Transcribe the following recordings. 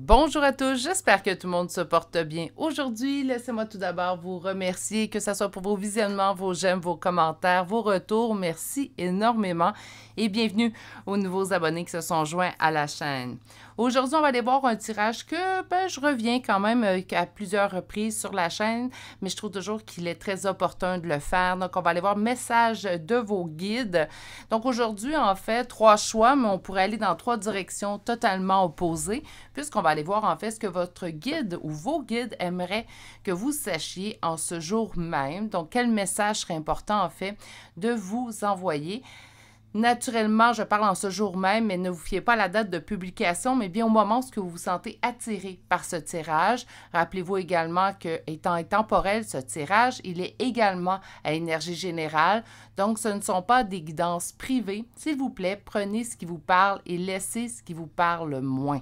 Bonjour à tous, j'espère que tout le monde se porte bien aujourd'hui. Laissez-moi tout d'abord vous remercier, que ce soit pour vos visionnements, vos j'aime, vos commentaires, vos retours. Merci énormément et bienvenue aux nouveaux abonnés qui se sont joints à la chaîne. Aujourd'hui, on va aller voir un tirage que ben, je reviens quand même euh, à plusieurs reprises sur la chaîne, mais je trouve toujours qu'il est très opportun de le faire. Donc, on va aller voir message de vos guides. Donc, aujourd'hui, en fait, trois choix, mais on pourrait aller dans trois directions totalement opposées, puisqu'on va aller voir en fait ce que votre guide ou vos guides aimeraient que vous sachiez en ce jour même. Donc, quel message serait important en fait de vous envoyer. Naturellement, je parle en ce jour même, mais ne vous fiez pas à la date de publication, mais bien au moment où vous vous sentez attiré par ce tirage. Rappelez-vous également que, étant intemporel, ce tirage, il est également à énergie générale, donc ce ne sont pas des guidances privées. S'il vous plaît, prenez ce qui vous parle et laissez ce qui vous parle moins.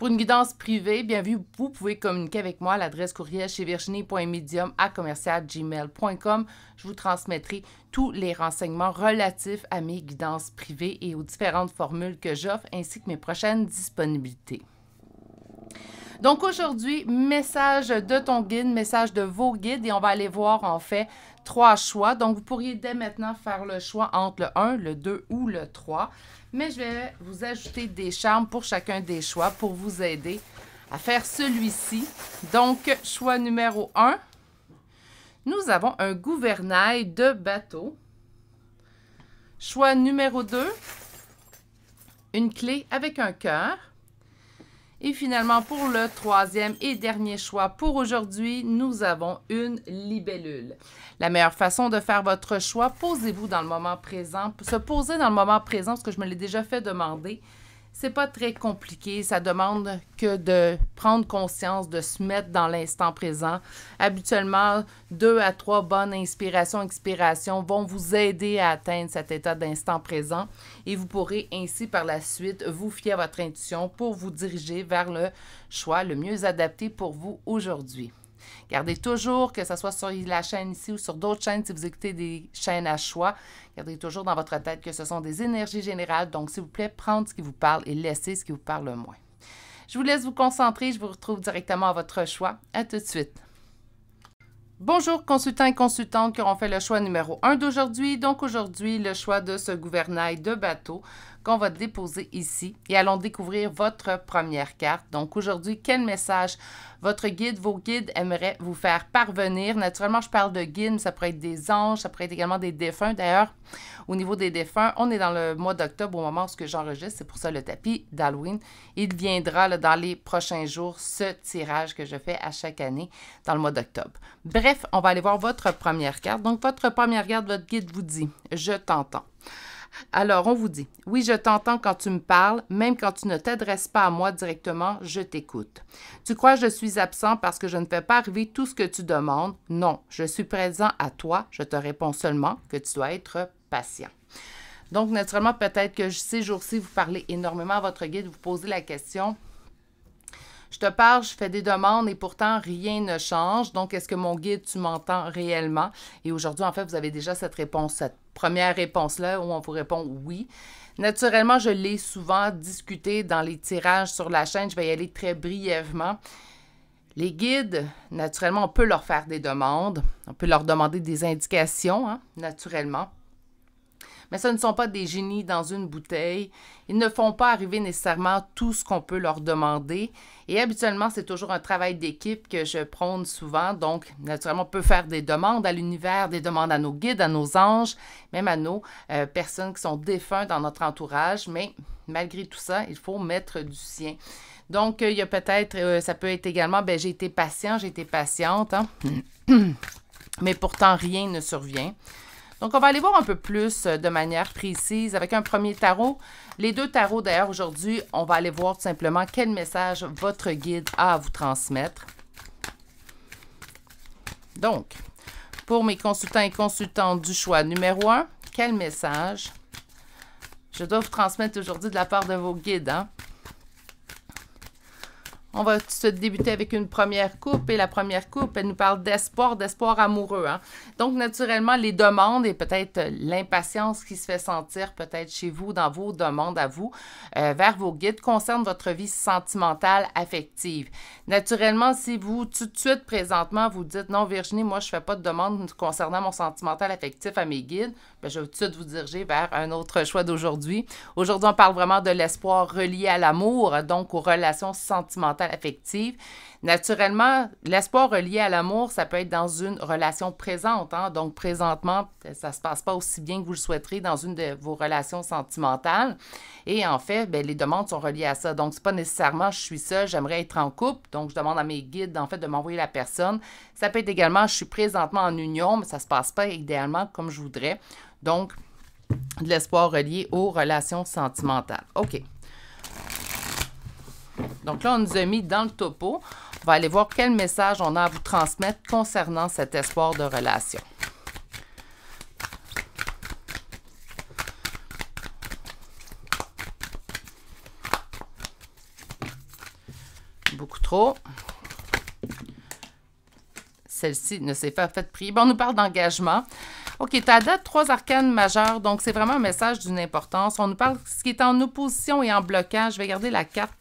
Pour une guidance privée, bien vu, vous pouvez communiquer avec moi à l'adresse courriel chez virginie.medium à commercialgmail.com. Je vous transmettrai tous les renseignements relatifs à mes guidances privées et aux différentes formules que j'offre ainsi que mes prochaines disponibilités. Donc aujourd'hui, message de ton guide, message de vos guides et on va aller voir en fait trois choix. Donc vous pourriez dès maintenant faire le choix entre le 1, le 2 ou le 3 mais je vais vous ajouter des charmes pour chacun des choix pour vous aider à faire celui-ci. Donc, choix numéro 1, nous avons un gouvernail de bateau. Choix numéro 2, une clé avec un cœur. Et finalement, pour le troisième et dernier choix pour aujourd'hui, nous avons une libellule. La meilleure façon de faire votre choix, posez-vous dans le moment présent. Se poser dans le moment présent, parce que je me l'ai déjà fait demander, c'est pas très compliqué. Ça demande que de prendre conscience, de se mettre dans l'instant présent. Habituellement, deux à trois bonnes inspirations, expirations vont vous aider à atteindre cet état d'instant présent et vous pourrez ainsi par la suite vous fier à votre intuition pour vous diriger vers le choix le mieux adapté pour vous aujourd'hui. Gardez toujours, que ce soit sur la chaîne ici ou sur d'autres chaînes, si vous écoutez des chaînes à choix, gardez toujours dans votre tête que ce sont des énergies générales. Donc, s'il vous plaît, prendre ce qui vous parle et laissez ce qui vous parle le moins. Je vous laisse vous concentrer. Je vous retrouve directement à votre choix. À tout de suite. Bonjour consultants et consultantes qui auront fait le choix numéro un d'aujourd'hui. Donc aujourd'hui, le choix de ce gouvernail de bateau qu'on va déposer ici et allons découvrir votre première carte. Donc aujourd'hui, quel message votre guide, vos guides aimeraient vous faire parvenir. Naturellement, je parle de guides, ça pourrait être des anges, ça pourrait être également des défunts d'ailleurs. Au niveau des défunts, on est dans le mois d'octobre au moment où j'enregistre. C'est pour ça le tapis d'Halloween. Il viendra dans les prochains jours ce tirage que je fais à chaque année dans le mois d'octobre. Bref, on va aller voir votre première carte. Donc, votre première carte, votre guide vous dit Je t'entends. Alors, on vous dit, oui, je t'entends quand tu me parles, même quand tu ne t'adresses pas à moi directement, je t'écoute. Tu crois que je suis absent parce que je ne fais pas arriver tout ce que tu demandes? Non, je suis présent à toi, je te réponds seulement que tu dois être patient. Donc, naturellement, peut-être que ces jours-ci, vous parlez énormément à votre guide, vous posez la question. Je te parle, je fais des demandes et pourtant rien ne change. Donc, est-ce que mon guide, tu m'entends réellement? Et aujourd'hui, en fait, vous avez déjà cette réponse, cette première réponse-là où on vous répond oui. Naturellement, je l'ai souvent discuté dans les tirages sur la chaîne. Je vais y aller très brièvement. Les guides, naturellement, on peut leur faire des demandes. On peut leur demander des indications, hein, naturellement mais ce ne sont pas des génies dans une bouteille. Ils ne font pas arriver nécessairement tout ce qu'on peut leur demander. Et habituellement, c'est toujours un travail d'équipe que je prône souvent. Donc, naturellement, on peut faire des demandes à l'univers, des demandes à nos guides, à nos anges, même à nos euh, personnes qui sont défunts dans notre entourage. Mais malgré tout ça, il faut mettre du sien. Donc, euh, il y a peut-être, euh, ça peut être également, ben, j'ai été patient, j'ai été patiente, hein. mais pourtant rien ne survient. Donc, on va aller voir un peu plus euh, de manière précise avec un premier tarot. Les deux tarots, d'ailleurs, aujourd'hui, on va aller voir tout simplement quel message votre guide a à vous transmettre. Donc, pour mes consultants et consultantes du choix numéro un, quel message je dois vous transmettre aujourd'hui de la part de vos guides? Hein? On va se débuter avec une première coupe et la première coupe, elle nous parle d'espoir, d'espoir amoureux. Hein. Donc, naturellement, les demandes et peut-être euh, l'impatience qui se fait sentir peut-être chez vous, dans vos demandes à vous, euh, vers vos guides, concerne votre vie sentimentale, affective. Naturellement, si vous, tout de suite, présentement, vous dites non, Virginie, moi, je ne fais pas de demande concernant mon sentimental affectif à mes guides, ben, je vais tout de suite vous diriger vers un autre choix d'aujourd'hui. Aujourd'hui, on parle vraiment de l'espoir relié à l'amour, donc aux relations sentimentales affective. Naturellement, l'espoir relié à l'amour, ça peut être dans une relation présente. Hein. Donc, présentement, ça ne se passe pas aussi bien que vous le souhaiterez dans une de vos relations sentimentales. Et en fait, ben, les demandes sont reliées à ça. Donc, ce n'est pas nécessairement je suis seule, j'aimerais être en couple. Donc, je demande à mes guides en fait, de m'envoyer la personne. Ça peut être également je suis présentement en union, mais ça ne se passe pas idéalement comme je voudrais. Donc, de l'espoir relié aux relations sentimentales. OK. Donc là, on nous a mis dans le topo. On va aller voir quel message on a à vous transmettre concernant cet espoir de relation. Beaucoup trop. Celle-ci ne s'est pas faite prier. Bon, on nous parle d'engagement. OK, ta date, trois arcanes majeures. Donc, c'est vraiment un message d'une importance. On nous parle de ce qui est en opposition et en blocage. Je vais garder la carte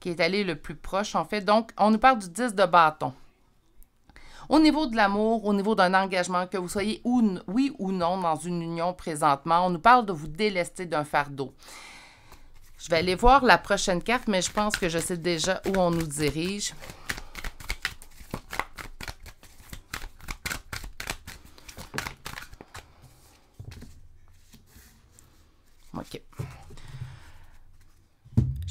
qui est allé le plus proche, en fait. Donc, on nous parle du 10 de bâton. Au niveau de l'amour, au niveau d'un engagement, que vous soyez oui ou non dans une union présentement, on nous parle de vous délester d'un fardeau. Je vais aller voir la prochaine carte, mais je pense que je sais déjà où on nous dirige. OK.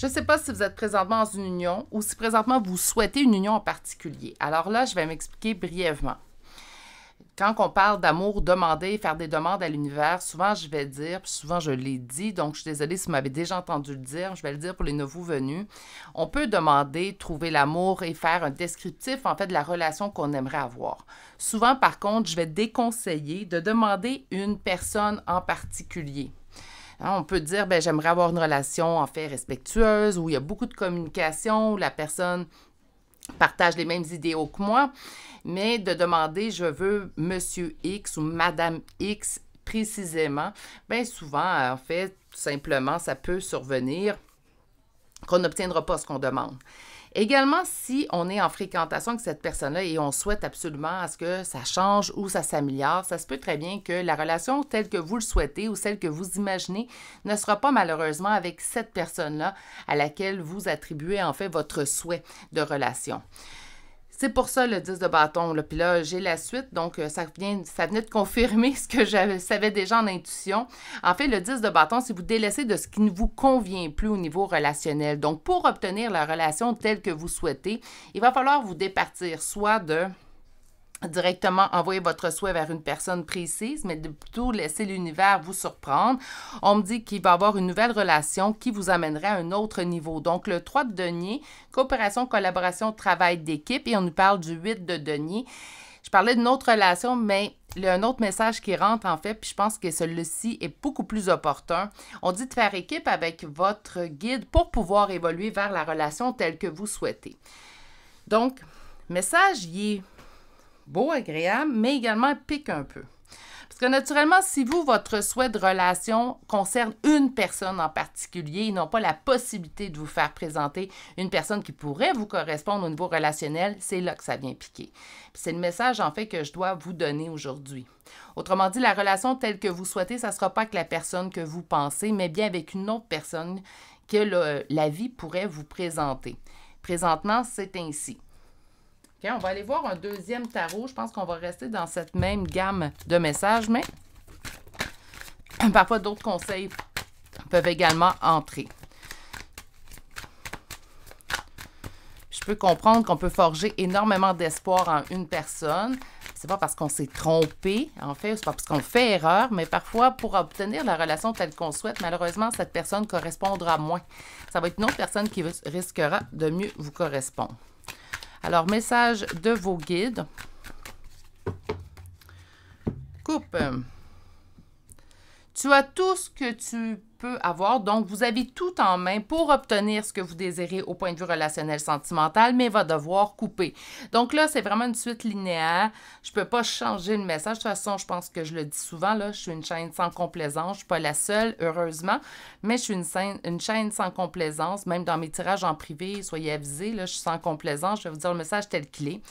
Je ne sais pas si vous êtes présentement dans une union ou si présentement vous souhaitez une union en particulier. Alors là, je vais m'expliquer brièvement. Quand on parle d'amour, demander, faire des demandes à l'univers, souvent je vais dire, souvent je l'ai dit, donc je suis désolée si vous m'avez déjà entendu le dire, je vais le dire pour les nouveaux venus. On peut demander, trouver l'amour et faire un descriptif en fait de la relation qu'on aimerait avoir. Souvent par contre, je vais déconseiller de demander une personne en particulier. Hein, on peut dire, ben, j'aimerais avoir une relation en fait respectueuse, où il y a beaucoup de communication, où la personne partage les mêmes idéaux que moi, mais de demander, je veux Monsieur X ou Madame X précisément, bien souvent, en fait, tout simplement, ça peut survenir qu'on n'obtiendra pas ce qu'on demande. Également, si on est en fréquentation avec cette personne-là et on souhaite absolument à ce que ça change ou ça s'améliore, ça se peut très bien que la relation telle que vous le souhaitez ou celle que vous imaginez ne sera pas malheureusement avec cette personne-là à laquelle vous attribuez en fait votre souhait de relation. C'est pour ça le 10 de bâton. Là. Puis là, j'ai la suite, donc euh, ça, vient, ça venait de confirmer ce que je savais déjà en intuition. En fait, le 10 de bâton, c'est vous délaisser de ce qui ne vous convient plus au niveau relationnel. Donc, pour obtenir la relation telle que vous souhaitez, il va falloir vous départir soit de directement envoyer votre souhait vers une personne précise, mais de plutôt laisser l'univers vous surprendre. On me dit qu'il va y avoir une nouvelle relation qui vous amènerait à un autre niveau. Donc, le 3 de denier, coopération, collaboration, travail d'équipe, et on nous parle du 8 de denier. Je parlais d'une autre relation, mais il y a un autre message qui rentre en fait, puis je pense que celui-ci est beaucoup plus opportun. On dit de faire équipe avec votre guide pour pouvoir évoluer vers la relation telle que vous souhaitez. Donc, message, y beau, agréable, mais également pique un peu. Parce que naturellement, si vous, votre souhait de relation concerne une personne en particulier, ils n'ont pas la possibilité de vous faire présenter une personne qui pourrait vous correspondre au niveau relationnel, c'est là que ça vient piquer. C'est le message, en fait, que je dois vous donner aujourd'hui. Autrement dit, la relation telle que vous souhaitez, ça ne sera pas avec la personne que vous pensez, mais bien avec une autre personne que la vie pourrait vous présenter. Présentement, c'est ainsi on va aller voir un deuxième tarot. Je pense qu'on va rester dans cette même gamme de messages, mais parfois d'autres conseils peuvent également entrer. Je peux comprendre qu'on peut forger énormément d'espoir en une personne. C'est pas parce qu'on s'est trompé, en fait, c'est pas parce qu'on fait erreur, mais parfois, pour obtenir la relation telle qu'on souhaite, malheureusement, cette personne correspondra moins. Ça va être une autre personne qui risquera de mieux vous correspondre. Alors, message de vos guides. Coupe. Tu as tout ce que tu peux avoir, donc vous avez tout en main pour obtenir ce que vous désirez au point de vue relationnel sentimental, mais va devoir couper. Donc là, c'est vraiment une suite linéaire. Je ne peux pas changer le message. De toute façon, je pense que je le dis souvent, là, je suis une chaîne sans complaisance. Je ne suis pas la seule, heureusement, mais je suis une, chaîne, une chaîne sans complaisance. Même dans mes tirages en privé, soyez avisés, là, je suis sans complaisance. Je vais vous dire le message tel qu'il est.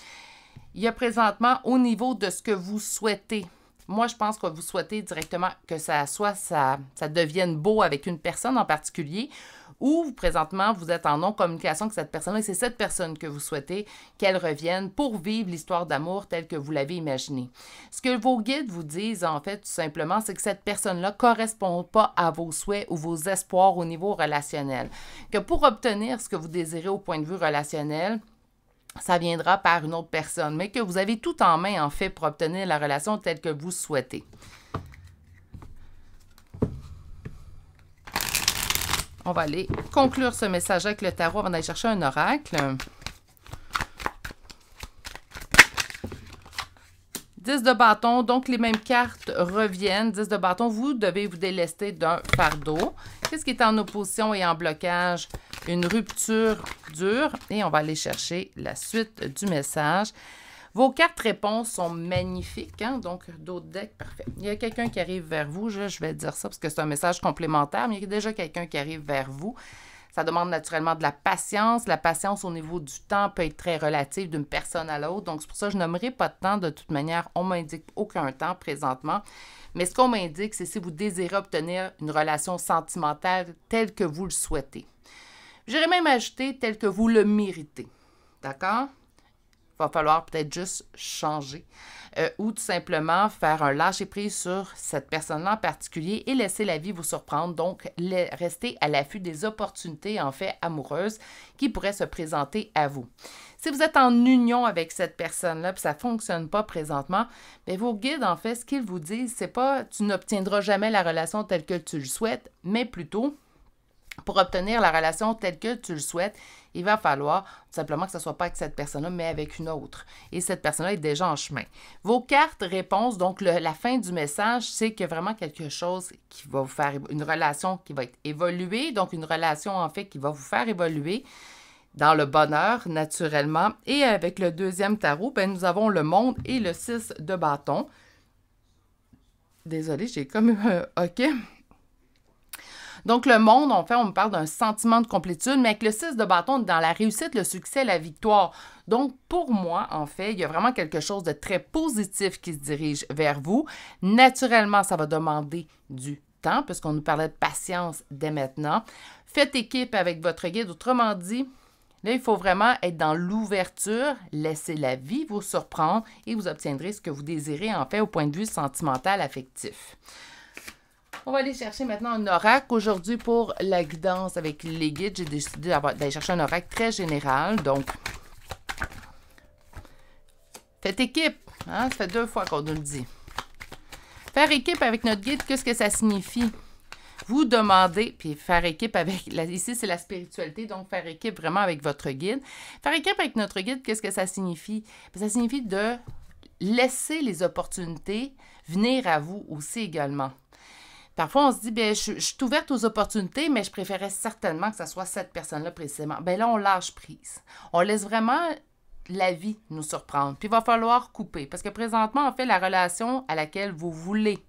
Il y a présentement au niveau de ce que vous souhaitez moi, je pense que vous souhaitez directement que ça soit, ça, ça devienne beau avec une personne en particulier, ou présentement, vous êtes en non-communication avec cette personne-là, et c'est cette personne que vous souhaitez qu'elle revienne pour vivre l'histoire d'amour telle que vous l'avez imaginée. Ce que vos guides vous disent, en fait, tout simplement, c'est que cette personne-là ne correspond pas à vos souhaits ou vos espoirs au niveau relationnel. Que pour obtenir ce que vous désirez au point de vue relationnel, ça viendra par une autre personne, mais que vous avez tout en main, en fait, pour obtenir la relation telle que vous souhaitez. On va aller conclure ce message avec le tarot avant d'aller chercher un oracle. 10 de bâton, donc les mêmes cartes reviennent. 10 de bâton, vous devez vous délester d'un fardeau. Qu'est-ce qui est en opposition et en blocage? Une rupture dure. Et on va aller chercher la suite du message. Vos cartes réponses sont magnifiques, hein? donc d'autres decks, parfait. Il y a quelqu'un qui arrive vers vous, je vais dire ça parce que c'est un message complémentaire, mais il y a déjà quelqu'un qui arrive vers vous. Ça demande naturellement de la patience. La patience au niveau du temps peut être très relative d'une personne à l'autre. Donc, c'est pour ça que je nommerai pas de temps. De toute manière, on m'indique aucun temps présentement. Mais ce qu'on m'indique, c'est si vous désirez obtenir une relation sentimentale telle que vous le souhaitez. J'irais même ajouter telle que vous le méritez. D'accord? va falloir peut-être juste changer euh, ou tout simplement faire un lâcher-prise sur cette personne-là en particulier et laisser la vie vous surprendre. Donc, rester à l'affût des opportunités, en fait, amoureuses qui pourraient se présenter à vous. Si vous êtes en union avec cette personne-là et ça ne fonctionne pas présentement, mais ben, vos guides, en fait, ce qu'ils vous disent, c'est pas tu n'obtiendras jamais la relation telle que tu le souhaites, mais plutôt pour obtenir la relation telle que tu le souhaites, il va falloir tout simplement que ce ne soit pas avec cette personne-là, mais avec une autre. Et cette personne-là est déjà en chemin. Vos cartes réponses, donc la fin du message, c'est que vraiment quelque chose qui va vous faire une relation qui va être évoluée, donc une relation en fait qui va vous faire évoluer dans le bonheur naturellement. Et avec le deuxième tarot, ben, nous avons le monde et le 6 de bâton. Désolée, j'ai comme euh, OK. Donc, le monde, en fait, on me parle d'un sentiment de complétude, mais avec le 6 de bâton, dans la réussite, le succès, la victoire. Donc, pour moi, en fait, il y a vraiment quelque chose de très positif qui se dirige vers vous. Naturellement, ça va demander du temps, puisqu'on nous parlait de patience dès maintenant. Faites équipe avec votre guide. Autrement dit, Là, il faut vraiment être dans l'ouverture, laisser la vie vous surprendre et vous obtiendrez ce que vous désirez en fait au point de vue sentimental affectif. On va aller chercher maintenant un oracle. Aujourd'hui, pour la guidance avec les guides, j'ai décidé d'aller chercher un oracle très général. Donc, faites équipe. Hein, ça fait deux fois qu'on nous le dit. Faire équipe avec notre guide, qu'est-ce que ça signifie? Vous demandez, puis faire équipe avec, ici c'est la spiritualité, donc faire équipe vraiment avec votre guide. Faire équipe avec notre guide, qu'est-ce que ça signifie? Ben, ça signifie de laisser les opportunités venir à vous aussi également. Parfois, on se dit, bien, je, suis ouverte aux opportunités, mais je préférais certainement que ce soit cette personne-là précisément. Bien là, on lâche prise. On laisse vraiment la vie nous surprendre. Puis il va falloir couper. Parce que présentement, en fait, la relation à laquelle vous voulez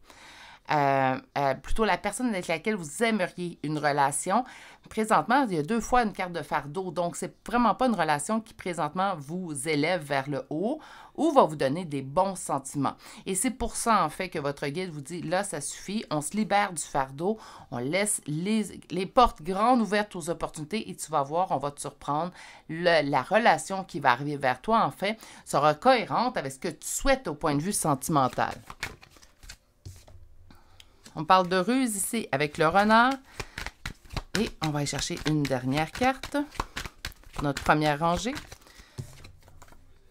euh, euh, plutôt la personne avec laquelle vous aimeriez une relation. Présentement, il y a deux fois une carte de fardeau, donc c'est vraiment pas une relation qui présentement vous élève vers le haut ou va vous donner des bons sentiments. Et c'est pour ça en fait que votre guide vous dit là ça suffit, on se libère du fardeau, on laisse les, portes grandes ouvertes aux opportunités et tu vas voir, on va te surprendre. la relation qui va arriver vers toi en fait sera cohérente avec ce que tu souhaites au point de vue sentimental. On parle de ruse ici avec le renard. Et on va aller chercher une dernière carte. Notre première rangée.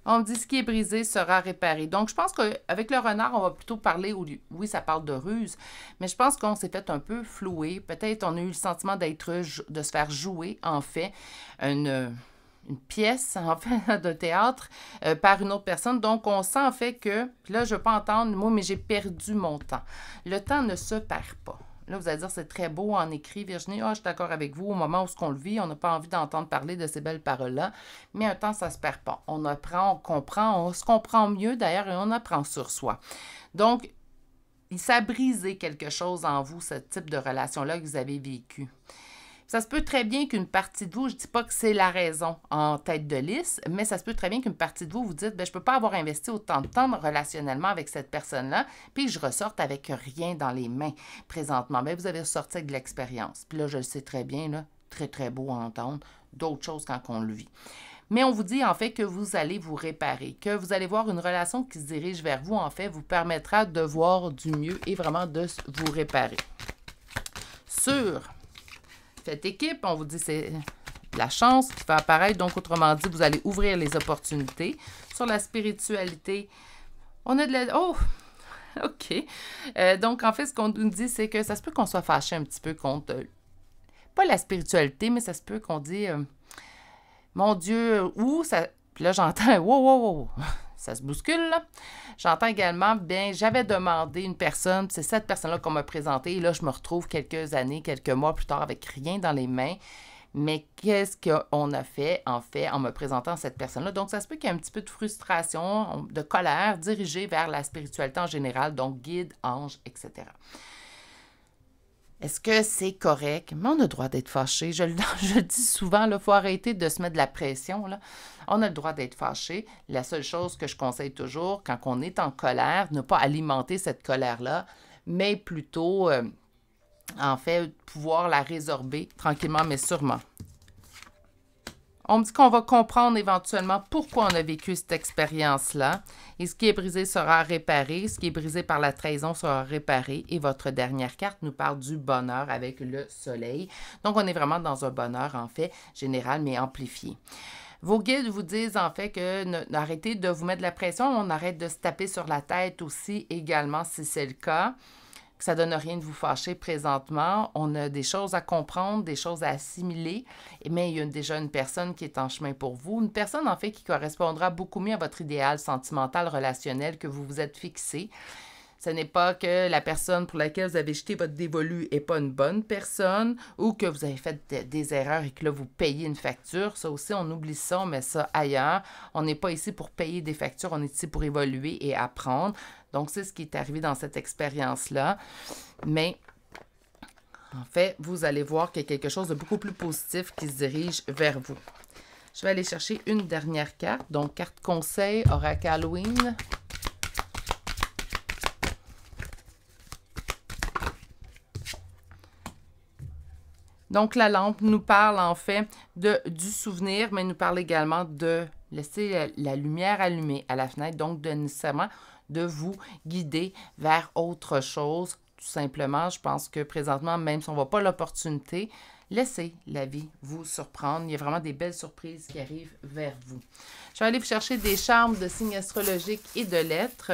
On me dit ce qui est brisé sera réparé. Donc, je pense qu'avec le renard, on va plutôt parler, au oui, ça parle de ruse, mais je pense qu'on s'est fait un peu flouer. Peut-être on a eu le sentiment d'être, de se faire jouer, en fait, une, une pièce en fait de théâtre euh, par une autre personne. Donc on sent en fait que là je veux pas entendre le mot mais j'ai perdu mon temps. Le temps ne se perd pas. Là, vous allez dire, c'est très beau en écrit, Virginie. Ah, je suis d'accord avec vous. Au moment où ce qu'on le vit, on n'a pas envie d'entendre parler de ces belles paroles-là. Mais un temps, ça ne se perd pas. On apprend, on comprend, on se comprend mieux d'ailleurs et on apprend sur soi. Donc, ça s'est brisé quelque chose en vous, ce type de relation-là que vous avez vécu. Ça se peut très bien qu'une partie de vous, je ne dis pas que c'est la raison en tête de liste, mais ça se peut très bien qu'une partie de vous vous dites, ben, je ne peux pas avoir investi autant de temps relationnellement avec cette personne-là, puis je ressorte avec rien dans les mains présentement. Mais ben, vous avez ressorti avec de l'expérience. Puis là, je le sais très bien, là, très, très beau à entendre, d'autres choses quand on le vit. Mais on vous dit en fait que vous allez vous réparer, que vous allez voir une relation qui se dirige vers vous, en fait, vous permettra de voir du mieux et vraiment de vous réparer. Sur Faites équipe, on vous dit c'est la chance qui va apparaître. Donc, autrement dit, vous allez ouvrir les opportunités. Sur la spiritualité, on a de la... Oh! OK. Euh, donc, en fait, ce qu'on nous dit, c'est que ça se peut qu'on soit fâché un petit peu contre... Euh, pas la spiritualité, mais ça se peut qu'on dise euh, « Mon Dieu, où ça... Puis là, j'entends... Wow, wow, wow! ça se bouscule. J'entends également, bien, j'avais demandé une personne, c'est cette personne-là qu'on m'a présentée, et là, je me retrouve quelques années, quelques mois plus tard avec rien dans les mains. Mais qu'est-ce qu'on a fait en fait en me présentant cette personne-là? Donc, ça se peut qu'il y ait un petit peu de frustration, de colère dirigée vers la spiritualité en général, donc guide, ange, etc. Est-ce que c'est correct? Mais on a le droit d'être fâché. Je, le dis souvent, il faut arrêter de se mettre de la pression. Là. On a le droit d'être fâché. La seule chose que je conseille toujours, quand on est en colère, ne pas alimenter cette colère-là, mais plutôt, euh, en fait, pouvoir la résorber tranquillement mais sûrement. On me dit qu'on va comprendre éventuellement pourquoi on a vécu cette expérience-là. Et ce qui est brisé sera réparé, ce qui est brisé par la trahison sera réparé. Et votre dernière carte nous parle du bonheur avec le soleil. Donc on est vraiment dans un bonheur en fait général mais amplifié. Vos guides vous disent en fait que arrêtez de vous mettre de la pression, on arrête de se taper sur la tête aussi également si c'est le cas ça donne rien de vous fâcher présentement. On a des choses à comprendre, des choses à assimiler, mais il y a déjà une personne qui est en chemin pour vous, une personne en fait qui correspondra beaucoup mieux à votre idéal sentimental relationnel que vous vous êtes fixé ce n'est pas que la personne pour laquelle vous avez jeté votre dévolu n'est pas une bonne personne ou que vous avez fait des erreurs et que là, vous payez une facture. Ça aussi, on oublie ça, on met ça ailleurs. On n'est pas ici pour payer des factures, on est ici pour évoluer et apprendre. Donc, c'est ce qui est arrivé dans cette expérience-là. Mais en fait, vous allez voir qu'il y a quelque chose de beaucoup plus positif qui se dirige vers vous. Je vais aller chercher une dernière carte, donc carte conseil, oracle Halloween. Donc, la lampe nous parle en fait de, du souvenir, mais nous parle également de laisser euh, la, lumière allumée à la fenêtre, donc de nécessairement de vous guider vers autre chose. Tout simplement, je pense que présentement, même si on ne voit pas l'opportunité, laissez la vie vous surprendre. Il y a vraiment des belles surprises qui arrivent vers vous. Je vais aller vous chercher des charmes de signes astrologiques et de lettres.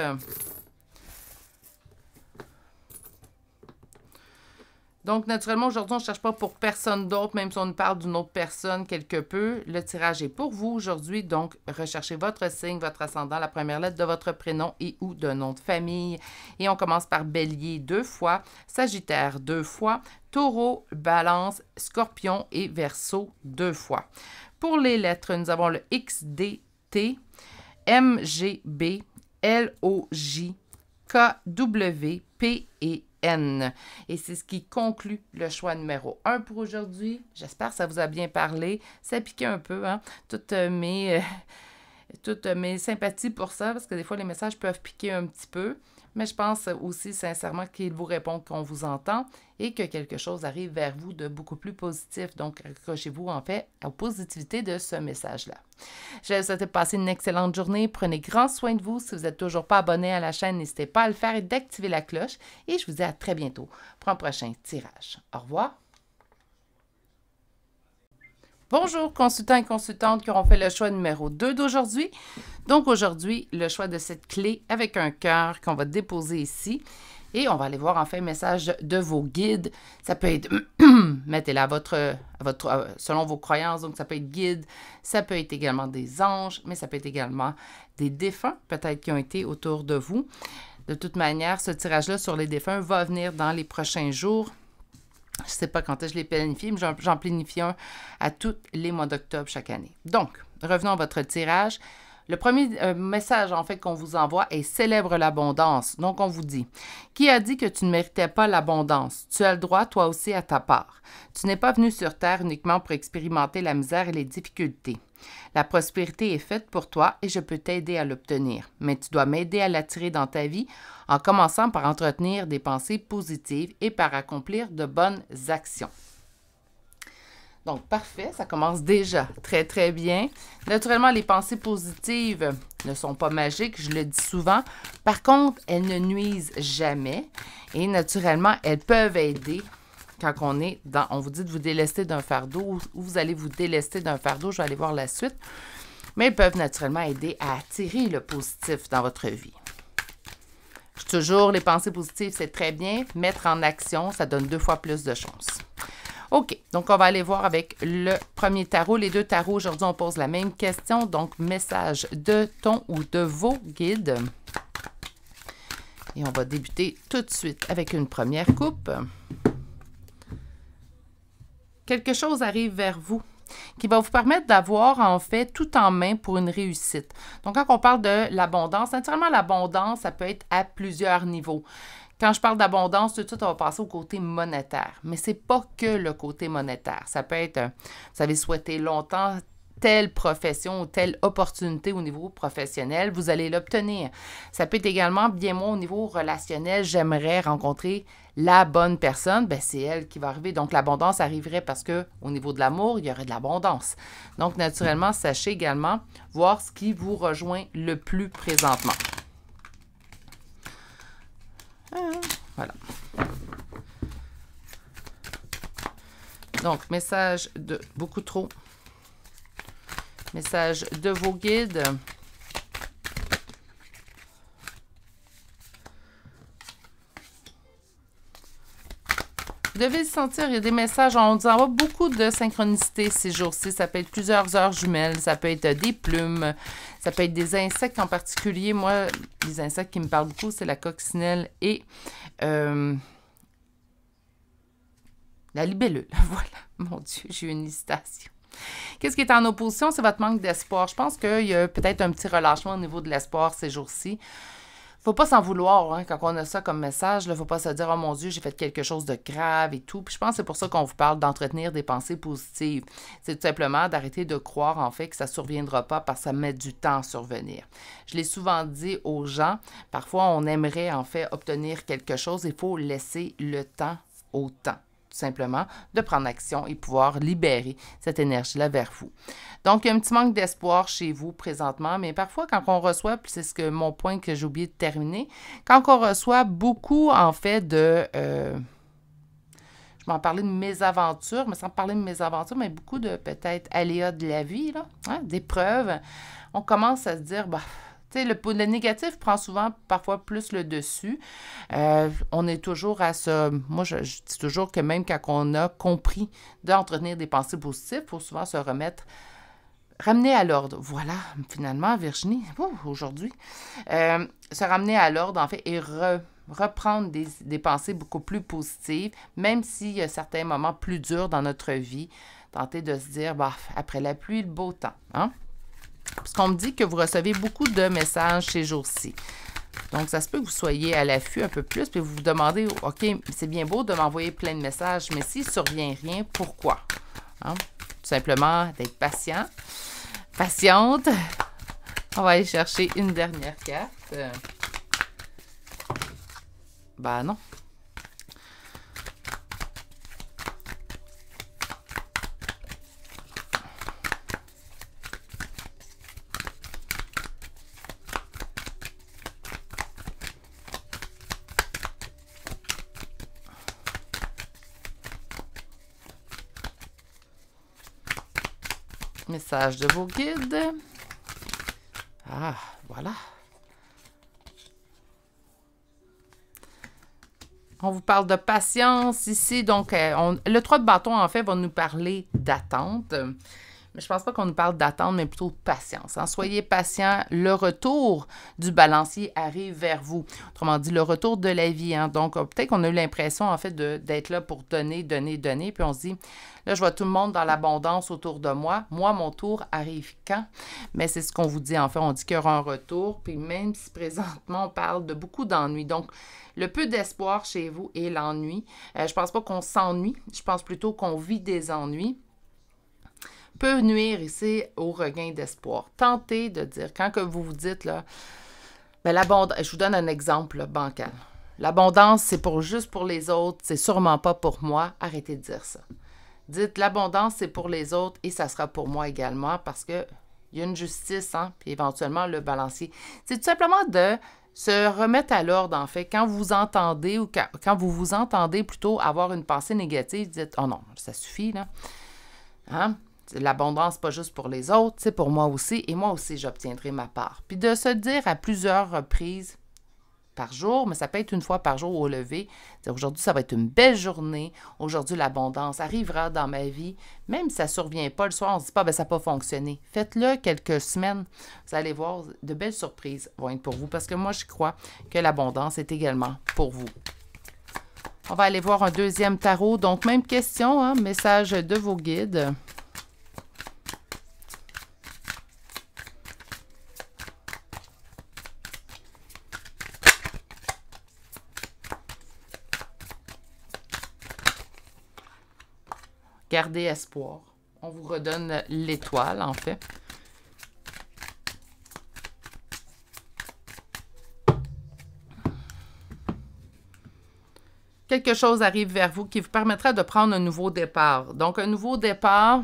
Donc, naturellement, aujourd'hui, on ne cherche pas pour personne d'autre, même si on nous parle d'une autre personne quelque peu. Le tirage est pour vous aujourd'hui, donc recherchez votre signe, votre ascendant, la première lettre de votre prénom et ou de nom de famille. Et on commence par Bélier deux fois, Sagittaire deux fois, Taureau, Balance, Scorpion et Verseau deux fois. Pour les lettres, nous avons le T, M, G, B, L, O, J, K, W, P et et c'est ce qui conclut le choix numéro 1 pour aujourd'hui. J'espère que ça vous a bien parlé. Ça a piqué un peu, hein? Toutes mes, euh, toutes mes sympathies pour ça, parce que des fois, les messages peuvent piquer un petit peu mais je pense aussi sincèrement qu'il vous répond qu'on vous entend et que quelque chose arrive vers vous de beaucoup plus positif. Donc, accrochez-vous en fait la positivité de ce message-là. Je vous souhaite passer une excellente journée. Prenez grand soin de vous. Si vous n'êtes toujours pas abonné à la chaîne, n'hésitez pas à le faire et d'activer la cloche. Et je vous dis à très bientôt pour un prochain tirage. Au revoir. Bonjour, consultants et consultantes qui auront fait le choix numéro 2 d'aujourd'hui. Donc aujourd'hui, le choix de cette clé avec un cœur qu'on va déposer ici. Et on va aller voir enfin le message de vos guides. Ça peut être, mettez-la votre, votre, euh, selon vos croyances, donc ça peut être guide, ça peut être également des anges, mais ça peut être également des défunts, peut-être qui ont été autour de vous. De toute manière, ce tirage-là sur les défunts va venir dans les prochains jours je sais pas quand je les planifie, mais j'en planifie un à tous les mois d'octobre chaque année. Donc, revenons à votre tirage. Le premier euh, message en fait qu'on vous envoie est célèbre l'abondance. Donc on vous dit qui a dit que tu ne méritais pas l'abondance Tu as le droit toi aussi à ta part. Tu n'es pas venu sur terre uniquement pour expérimenter la misère et les difficultés. La prospérité est faite pour toi et je peux t'aider à l'obtenir, mais tu dois m'aider à l'attirer dans ta vie en commençant par entretenir des pensées positives et par accomplir de bonnes actions. Donc, parfait, ça commence déjà très, très bien. Naturellement, les pensées positives ne sont pas magiques, je le dis souvent. Par contre, elles ne nuisent jamais et naturellement, elles peuvent aider quand on est dans... On vous dit de vous délester d'un fardeau ou vous allez vous délester d'un fardeau, je vais aller voir la suite. Mais elles peuvent naturellement aider à attirer le positif dans votre vie. Toujours, les pensées positives, c'est très bien. Mettre en action, ça donne deux fois plus de chances. OK, donc on va aller voir avec le premier tarot. Les deux tarots, aujourd'hui, on pose la même question. Donc, message de ton ou de vos guides. Et on va débuter tout de suite avec une première coupe. Quelque chose arrive vers vous qui va vous permettre d'avoir en fait tout en main pour une réussite. Donc quand on parle de l'abondance, naturellement l'abondance, ça peut être à plusieurs niveaux. Quand je parle d'abondance, tout de suite, on va passer au côté monétaire. Mais ce n'est pas que le côté monétaire. Ça peut être, euh, vous avez souhaité longtemps telle profession ou telle opportunité au niveau professionnel, vous allez l'obtenir. Ça peut être également, bien moi, au niveau relationnel, j'aimerais rencontrer la bonne personne, ben c'est elle qui va arriver. Donc, l'abondance arriverait parce que au niveau de l'amour, il y aurait de l'abondance. Donc, naturellement, sachez également voir ce qui vous rejoint le plus présentement voilà. Donc, message de beaucoup trop. Message de vos guides. devez sentir, il y a des messages. On en oh, beaucoup de synchronicité ces jours-ci. Ça peut être plusieurs heures jumelles, ça peut être euh, des plumes, ça peut être des insectes en particulier. Moi, les insectes qui me parlent beaucoup, c'est la coccinelle et euh, la libellule. Voilà, mon Dieu, j'ai une hésitation. Qu'est-ce qui est en opposition? C'est votre manque d'espoir. Je pense qu'il y a peut-être un petit relâchement au niveau de l'espoir ces jours-ci faut pas s'en vouloir hein, quand on a ça comme message. Il faut pas se dire Oh mon Dieu, j'ai fait quelque chose de grave et tout. je pense que c'est pour ça qu'on vous parle d'entretenir des pensées positives. C'est tout simplement d'arrêter de croire en fait que ça ne surviendra pas parce que ça met du temps à survenir. Je l'ai souvent dit aux gens, parfois on aimerait en fait obtenir quelque chose. Il faut laisser le temps au temps tout simplement de prendre action et pouvoir libérer cette énergie-là vers vous. Donc, il y a un petit manque d'espoir chez vous présentement, mais parfois quand on reçoit, puis c'est ce que mon point que j'ai oublié de terminer, quand on reçoit beaucoup en fait de... Euh, je m'en parlais de mes aventures, mais sans parler de mes aventures, mais beaucoup de peut-être aléas de la vie, là, hein, d'épreuves, on commence à se dire, bah, le, le négatif prend souvent parfois plus le dessus. Euh, on est toujours à ce. Moi, je, dis toujours que même quand on a compris d'entretenir des pensées positives, il faut souvent se remettre. Ramener à l'ordre. Voilà, finalement, Virginie, aujourd'hui. Euh, se ramener à l'ordre, en fait, et reprendre des, des, pensées beaucoup plus positives, même s'il y a certains moments plus durs dans notre vie. Tenter de se dire, bah, après la pluie, le beau temps. Hein? Parce qu'on me dit que vous recevez beaucoup de messages ces jours-ci. Donc, ça se peut que vous soyez à l'affût un peu plus, puis vous vous demandez, OK, c'est bien beau de m'envoyer plein de messages, mais s'il ne survient rien, pourquoi? Hein? Tout simplement d'être patient, patiente. On va aller chercher une dernière carte. Bah ben non, de vos guides. Ah, voilà. On vous parle de patience ici. Donc, euh, le 3 de bâton, en fait, va nous parler d'attente. Mais je pense pas qu'on nous parle d'attendre, mais plutôt de patience. Hein. Soyez patient. Le retour du balancier arrive vers vous. Autrement dit, le retour de la vie. Hein. Donc, euh, peut-être qu'on a eu l'impression, en fait, d'être là pour donner, donner, donner. Puis on se dit, là, je vois tout le monde dans l'abondance autour de moi. Moi, mon tour arrive quand? Mais c'est ce qu'on vous dit. En fait, on dit qu'il y aura un retour. Puis même si présentement, on parle de beaucoup d'ennuis. Donc, le peu d'espoir chez vous et l'ennui. Je euh, je pense pas qu'on s'ennuie. Je pense plutôt qu'on vit des ennuis peut nuire ici au regain d'espoir. Tentez de dire, quand que vous vous dites, là, ben, l'abondance, je vous donne un exemple bancal. L'abondance, c'est pour juste pour les autres, c'est sûrement pas pour moi. Arrêtez de dire ça. Dites l'abondance, c'est pour les autres et ça sera pour moi également parce qu'il y a une justice, hein, puis éventuellement le balancier. C'est tout simplement de se remettre à l'ordre, en fait. Quand vous entendez ou quand, vous vous entendez plutôt avoir une pensée négative, dites Oh non, ça suffit, là. Hein? l'abondance, pas juste pour les autres, c'est pour moi aussi, et moi aussi, j'obtiendrai ma part. Puis de se dire à plusieurs reprises par jour, mais ça peut être une fois par jour au lever, aujourd'hui, ça va être une belle journée, aujourd'hui, l'abondance arrivera dans ma vie, même si ça ne survient pas le soir, on ne se dit pas, ben, ça n'a pas fonctionné. Faites-le quelques semaines, vous allez voir, de belles surprises vont être pour vous, parce que moi, je crois que l'abondance est également pour vous. On va aller voir un deuxième tarot. Donc, même question, hein, message de vos guides. Gardez espoir. On vous redonne l'étoile, en fait. quelque chose arrive vers vous qui vous permettra de prendre un nouveau départ. Donc, un nouveau départ,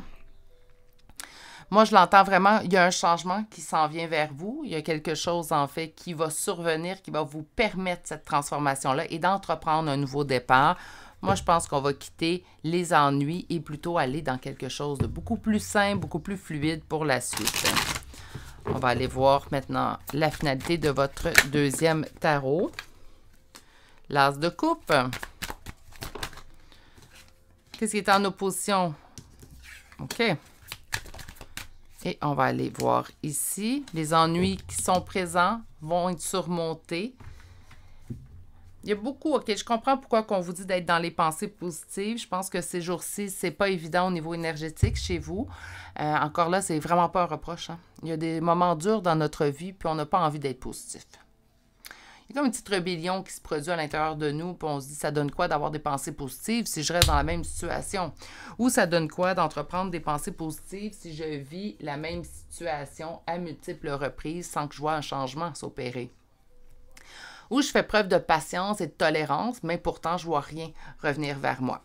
moi, je l'entends vraiment, il y a un changement qui s'en vient vers vous. Il y a quelque chose, en fait, qui va survenir, qui va vous permettre cette transformation-là et d'entreprendre un nouveau départ moi, je pense qu'on va quitter les ennuis et plutôt aller dans quelque chose de beaucoup plus simple, beaucoup plus fluide pour la suite. On va aller voir maintenant la finalité de votre deuxième tarot. L'as de coupe. Qu'est-ce qui est en opposition? OK. Et on va aller voir ici. Les ennuis qui sont présents vont être surmontés. Il y a beaucoup, OK, je comprends pourquoi qu'on vous dit d'être dans les pensées positives. Je pense que ces jours-ci, c'est pas évident au niveau énergétique chez vous. Euh, encore là, c'est vraiment pas un reproche. Hein. Il y a des moments durs dans notre vie, puis on n'a pas envie d'être positif. Il y a comme une petite rébellion qui se produit à l'intérieur de nous, puis on se dit ça donne quoi d'avoir des pensées positives si je reste dans la même situation? Ou ça donne quoi d'entreprendre des pensées positives si je vis la même situation à multiples reprises sans que je vois un changement s'opérer? où je fais preuve de patience et de tolérance, mais pourtant, je vois rien revenir vers moi.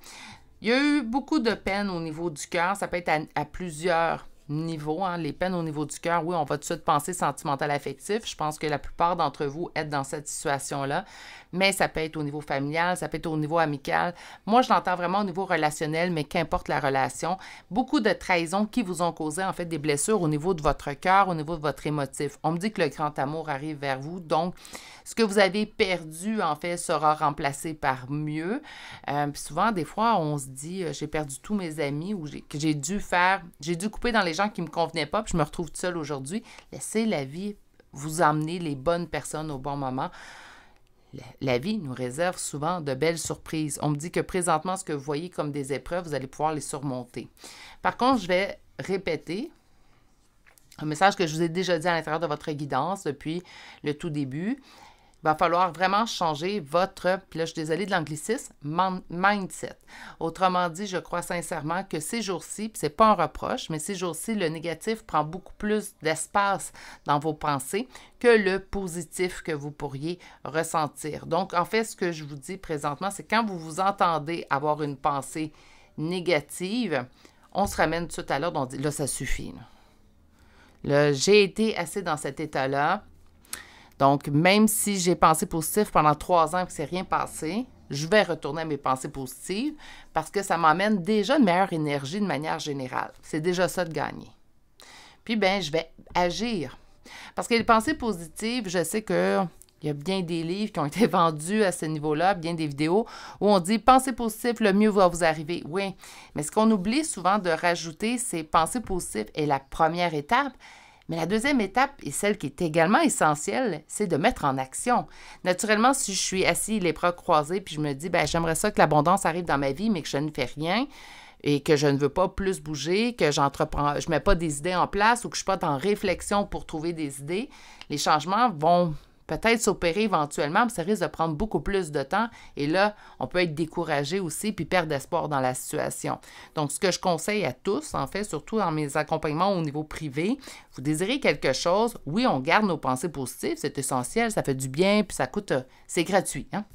Il y a eu beaucoup de peine au niveau du cœur, ça peut être à, à plusieurs Niveau hein, Les peines au niveau du cœur, oui, on va tout de suite penser sentimental affectif. Je pense que la plupart d'entre vous êtes dans cette situation-là. Mais ça peut être au niveau familial, ça peut être au niveau amical. Moi, je l'entends vraiment au niveau relationnel, mais qu'importe la relation. Beaucoup de trahisons qui vous ont causé en fait des blessures au niveau de votre cœur, au niveau de votre émotif. On me dit que le grand amour arrive vers vous. Donc, ce que vous avez perdu, en fait, sera remplacé par mieux. Euh, souvent, des fois, on se dit, euh, j'ai perdu tous mes amis ou que j'ai dû faire, j'ai dû couper dans les qui me convenait pas, puis je me retrouve toute seule aujourd'hui. Laissez la vie vous amener les bonnes personnes au bon moment. La vie nous réserve souvent de belles surprises. On me dit que présentement, ce que vous voyez comme des épreuves, vous allez pouvoir les surmonter. Par contre, je vais répéter un message que je vous ai déjà dit à l'intérieur de votre guidance depuis le tout début va falloir vraiment changer votre, puis là je suis désolée de l'anglicisme, mindset. Autrement dit, je crois sincèrement que ces jours-ci, puis c'est pas un reproche, mais ces jours-ci, le négatif prend beaucoup plus d'espace dans vos pensées que le positif que vous pourriez ressentir. Donc en fait, ce que je vous dis présentement, c'est quand vous vous entendez avoir une pensée négative, on se ramène tout à l'heure, on dit là ça suffit. j'ai été assez dans cet état-là donc, même si j'ai pensé positif pendant trois ans et que c'est rien passé, je vais retourner à mes pensées positives parce que ça m'amène déjà une meilleure énergie de manière générale. C'est déjà ça de gagner. Puis, ben, je vais agir. Parce que les pensées positives, je sais qu'il y a bien des livres qui ont été vendus à ce niveau-là, bien des vidéos où on dit pensez positif, le mieux va vous arriver. Oui, mais ce qu'on oublie souvent de rajouter, c'est pensez positif est la première étape, mais la deuxième étape, et celle qui est également essentielle, c'est de mettre en action. Naturellement, si je suis assis les bras croisés, puis je me dis, ben, j'aimerais ça que l'abondance arrive dans ma vie, mais que je ne fais rien, et que je ne veux pas plus bouger, que j'entreprends, je ne mets pas des idées en place ou que je ne suis pas en réflexion pour trouver des idées, les changements vont peut-être s'opérer éventuellement, mais ça risque de prendre beaucoup plus de temps. Et là, on peut être découragé aussi, puis perdre espoir dans la situation. Donc, ce que je conseille à tous, en fait, surtout dans mes accompagnements au niveau privé, vous désirez quelque chose, oui, on garde nos pensées positives, c'est essentiel, ça fait du bien, puis ça coûte, euh, c'est gratuit. Hein.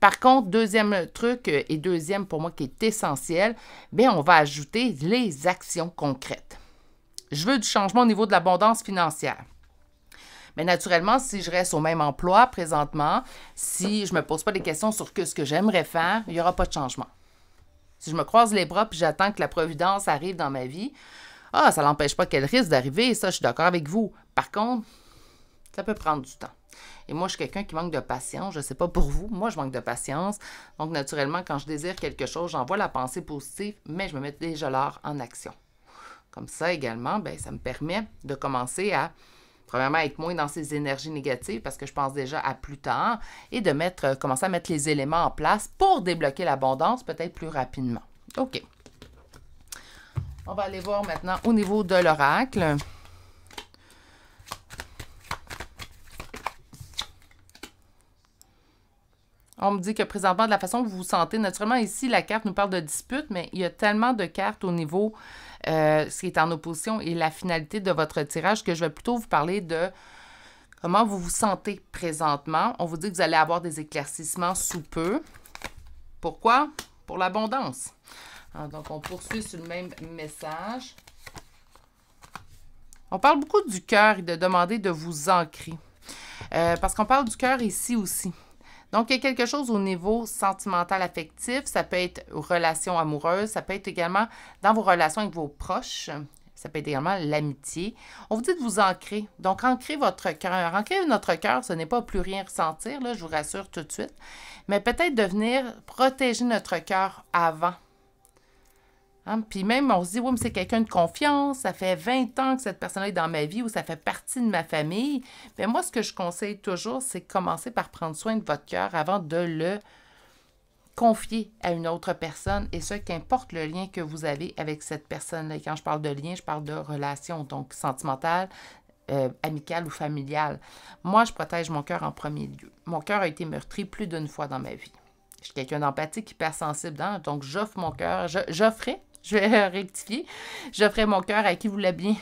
Par contre, deuxième truc, euh, et deuxième pour moi qui est essentiel, bien, on va ajouter les actions concrètes. Je veux du changement au niveau de l'abondance financière. Mais naturellement, si je reste au même emploi présentement, si je me pose pas des questions sur ce que j'aimerais faire, il n'y aura pas de changement. Si je me croise les bras puis j'attends que la providence arrive dans ma vie, ah, ça n'empêche pas qu'elle risque d'arriver, ça, je suis d'accord avec vous. Par contre, ça peut prendre du temps. Et moi, je suis quelqu'un qui manque de patience. Je ne sais pas pour vous, moi, je manque de patience. Donc, naturellement, quand je désire quelque chose, j'envoie la pensée positive, mais je me mets déjà l'art en action. Comme ça également, ben, ça me permet de commencer à Premièrement, être moins dans ces énergies négatives parce que je pense déjà à plus tard et de mettre, euh, commencer à mettre les éléments en place pour débloquer l'abondance peut-être plus rapidement. OK. On va aller voir maintenant au niveau de l'oracle. On me dit que présentement, de la façon que vous vous sentez, naturellement, ici, la carte nous parle de dispute, mais il y a tellement de cartes au niveau euh, ce qui est en opposition et la finalité de votre tirage, que je vais plutôt vous parler de comment vous vous sentez présentement. On vous dit que vous allez avoir des éclaircissements sous peu. Pourquoi? Pour l'abondance. Hein, donc, on poursuit sur le même message. On parle beaucoup du cœur et de demander de vous ancrer. Euh, parce qu'on parle du cœur ici aussi. Donc, il y a quelque chose au niveau sentimental affectif, ça peut être relation amoureuse, ça peut être également dans vos relations avec vos proches, ça peut être également l'amitié. On vous dit de vous ancrer. Donc, ancrer votre cœur. Ancrer notre cœur, ce n'est pas plus rien ressentir, là, je vous rassure tout de suite, mais peut-être de venir protéger notre cœur avant Hein. Puis même, on se dit, oui, mais c'est quelqu'un de confiance, ça fait 20 ans que cette personne est dans ma vie ou ça fait partie de ma famille. Mais moi, ce que je conseille toujours, c'est commencer par prendre soin de votre cœur avant de le confier à une autre personne, et ce, qu'importe le lien que vous avez avec cette personne-là. Quand je parle de lien, je parle de relation, donc sentimentale, euh, amicale ou familiale. Moi, je protège mon cœur en premier lieu. Mon cœur a été meurtri plus d'une fois dans ma vie. Je suis quelqu'un d'empathique, hypersensible, hein, donc j'offre mon cœur, j'offrais je vais rectifier. J'offrais mon cœur à qui voulait bien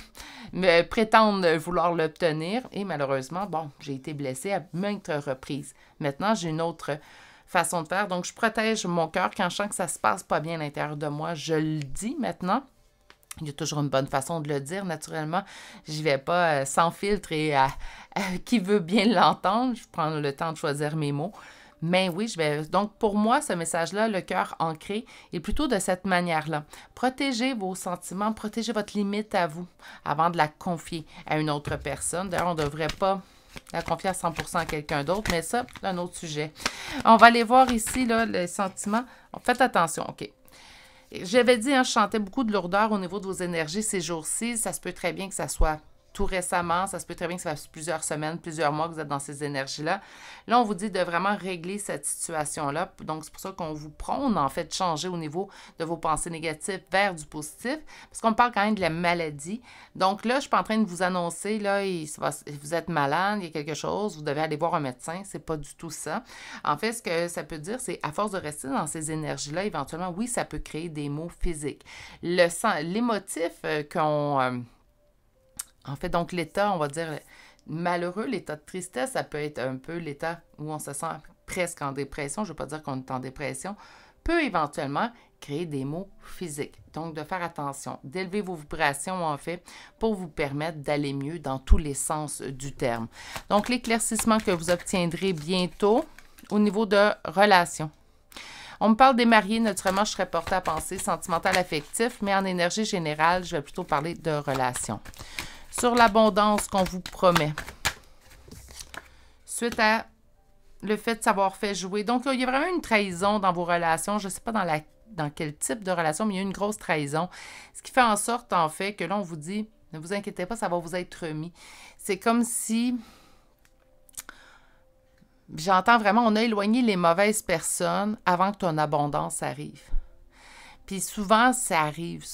me prétendre vouloir l'obtenir. Et malheureusement, bon, j'ai été blessée à maintes reprises. Maintenant, j'ai une autre façon de faire. Donc, je protège mon cœur quand je sens que ça se passe pas bien à l'intérieur de moi. Je le dis maintenant. Il y a toujours une bonne façon de le dire, naturellement. J'y vais pas euh, sans filtre et à, qui veut bien l'entendre. Je prends le temps de choisir mes mots. Mais oui, je vais. Donc, pour moi, ce message-là, le cœur ancré, est plutôt de cette manière-là. Protégez vos sentiments, protégez votre limite à vous avant de la confier à une autre personne. D'ailleurs, on ne devrait pas la confier à 100% à quelqu'un d'autre, mais ça, c'est un autre sujet. On va aller voir ici, là, les sentiments. Faites attention, OK. J'avais dit, hein, je chantais beaucoup de lourdeur au niveau de vos énergies ces jours-ci. Ça se peut très bien que ça soit tout récemment. Ça se peut très bien que ça fasse plusieurs semaines, plusieurs mois que vous êtes dans ces énergies-là. Là, on vous dit de vraiment régler cette situation-là. Donc, c'est pour ça qu'on vous prône, en fait, de changer au niveau de vos pensées négatives vers du positif, parce qu'on parle quand même de la maladie. Donc là, je suis pas en train de vous annoncer, là, vous êtes malade, il y a quelque chose, vous devez aller voir un médecin. C'est pas du tout ça. En fait, ce que ça peut dire, c'est à force de rester dans ces énergies-là, éventuellement, oui, ça peut créer des maux physiques. Le l'émotif euh, qu'on... Euh, en fait, donc l'état, on va dire malheureux, l'état de tristesse, ça peut être un peu l'état où on se sent presque en dépression. Je ne veux pas dire qu'on est en dépression. Peut éventuellement créer des maux physiques. Donc, de faire attention, d'élever vos vibrations, en fait, pour vous permettre d'aller mieux dans tous les sens du terme. Donc, l'éclaircissement que vous obtiendrez bientôt au niveau de relations. On me parle des mariés, naturellement, je serais portée à penser sentimental affectif, mais en énergie générale, je vais plutôt parler de relations sur l'abondance qu'on vous promet. Suite à le fait de savoir faire jouer. Donc, il y a vraiment une trahison dans vos relations. Je ne sais pas dans, la, dans quel type de relation, mais il y a une grosse trahison. Ce qui fait en sorte, en fait, que là, on vous dit, ne vous inquiétez pas, ça va vous être remis. C'est comme si... J'entends vraiment, on a éloigné les mauvaises personnes avant que ton abondance arrive. Puis souvent, ça arrive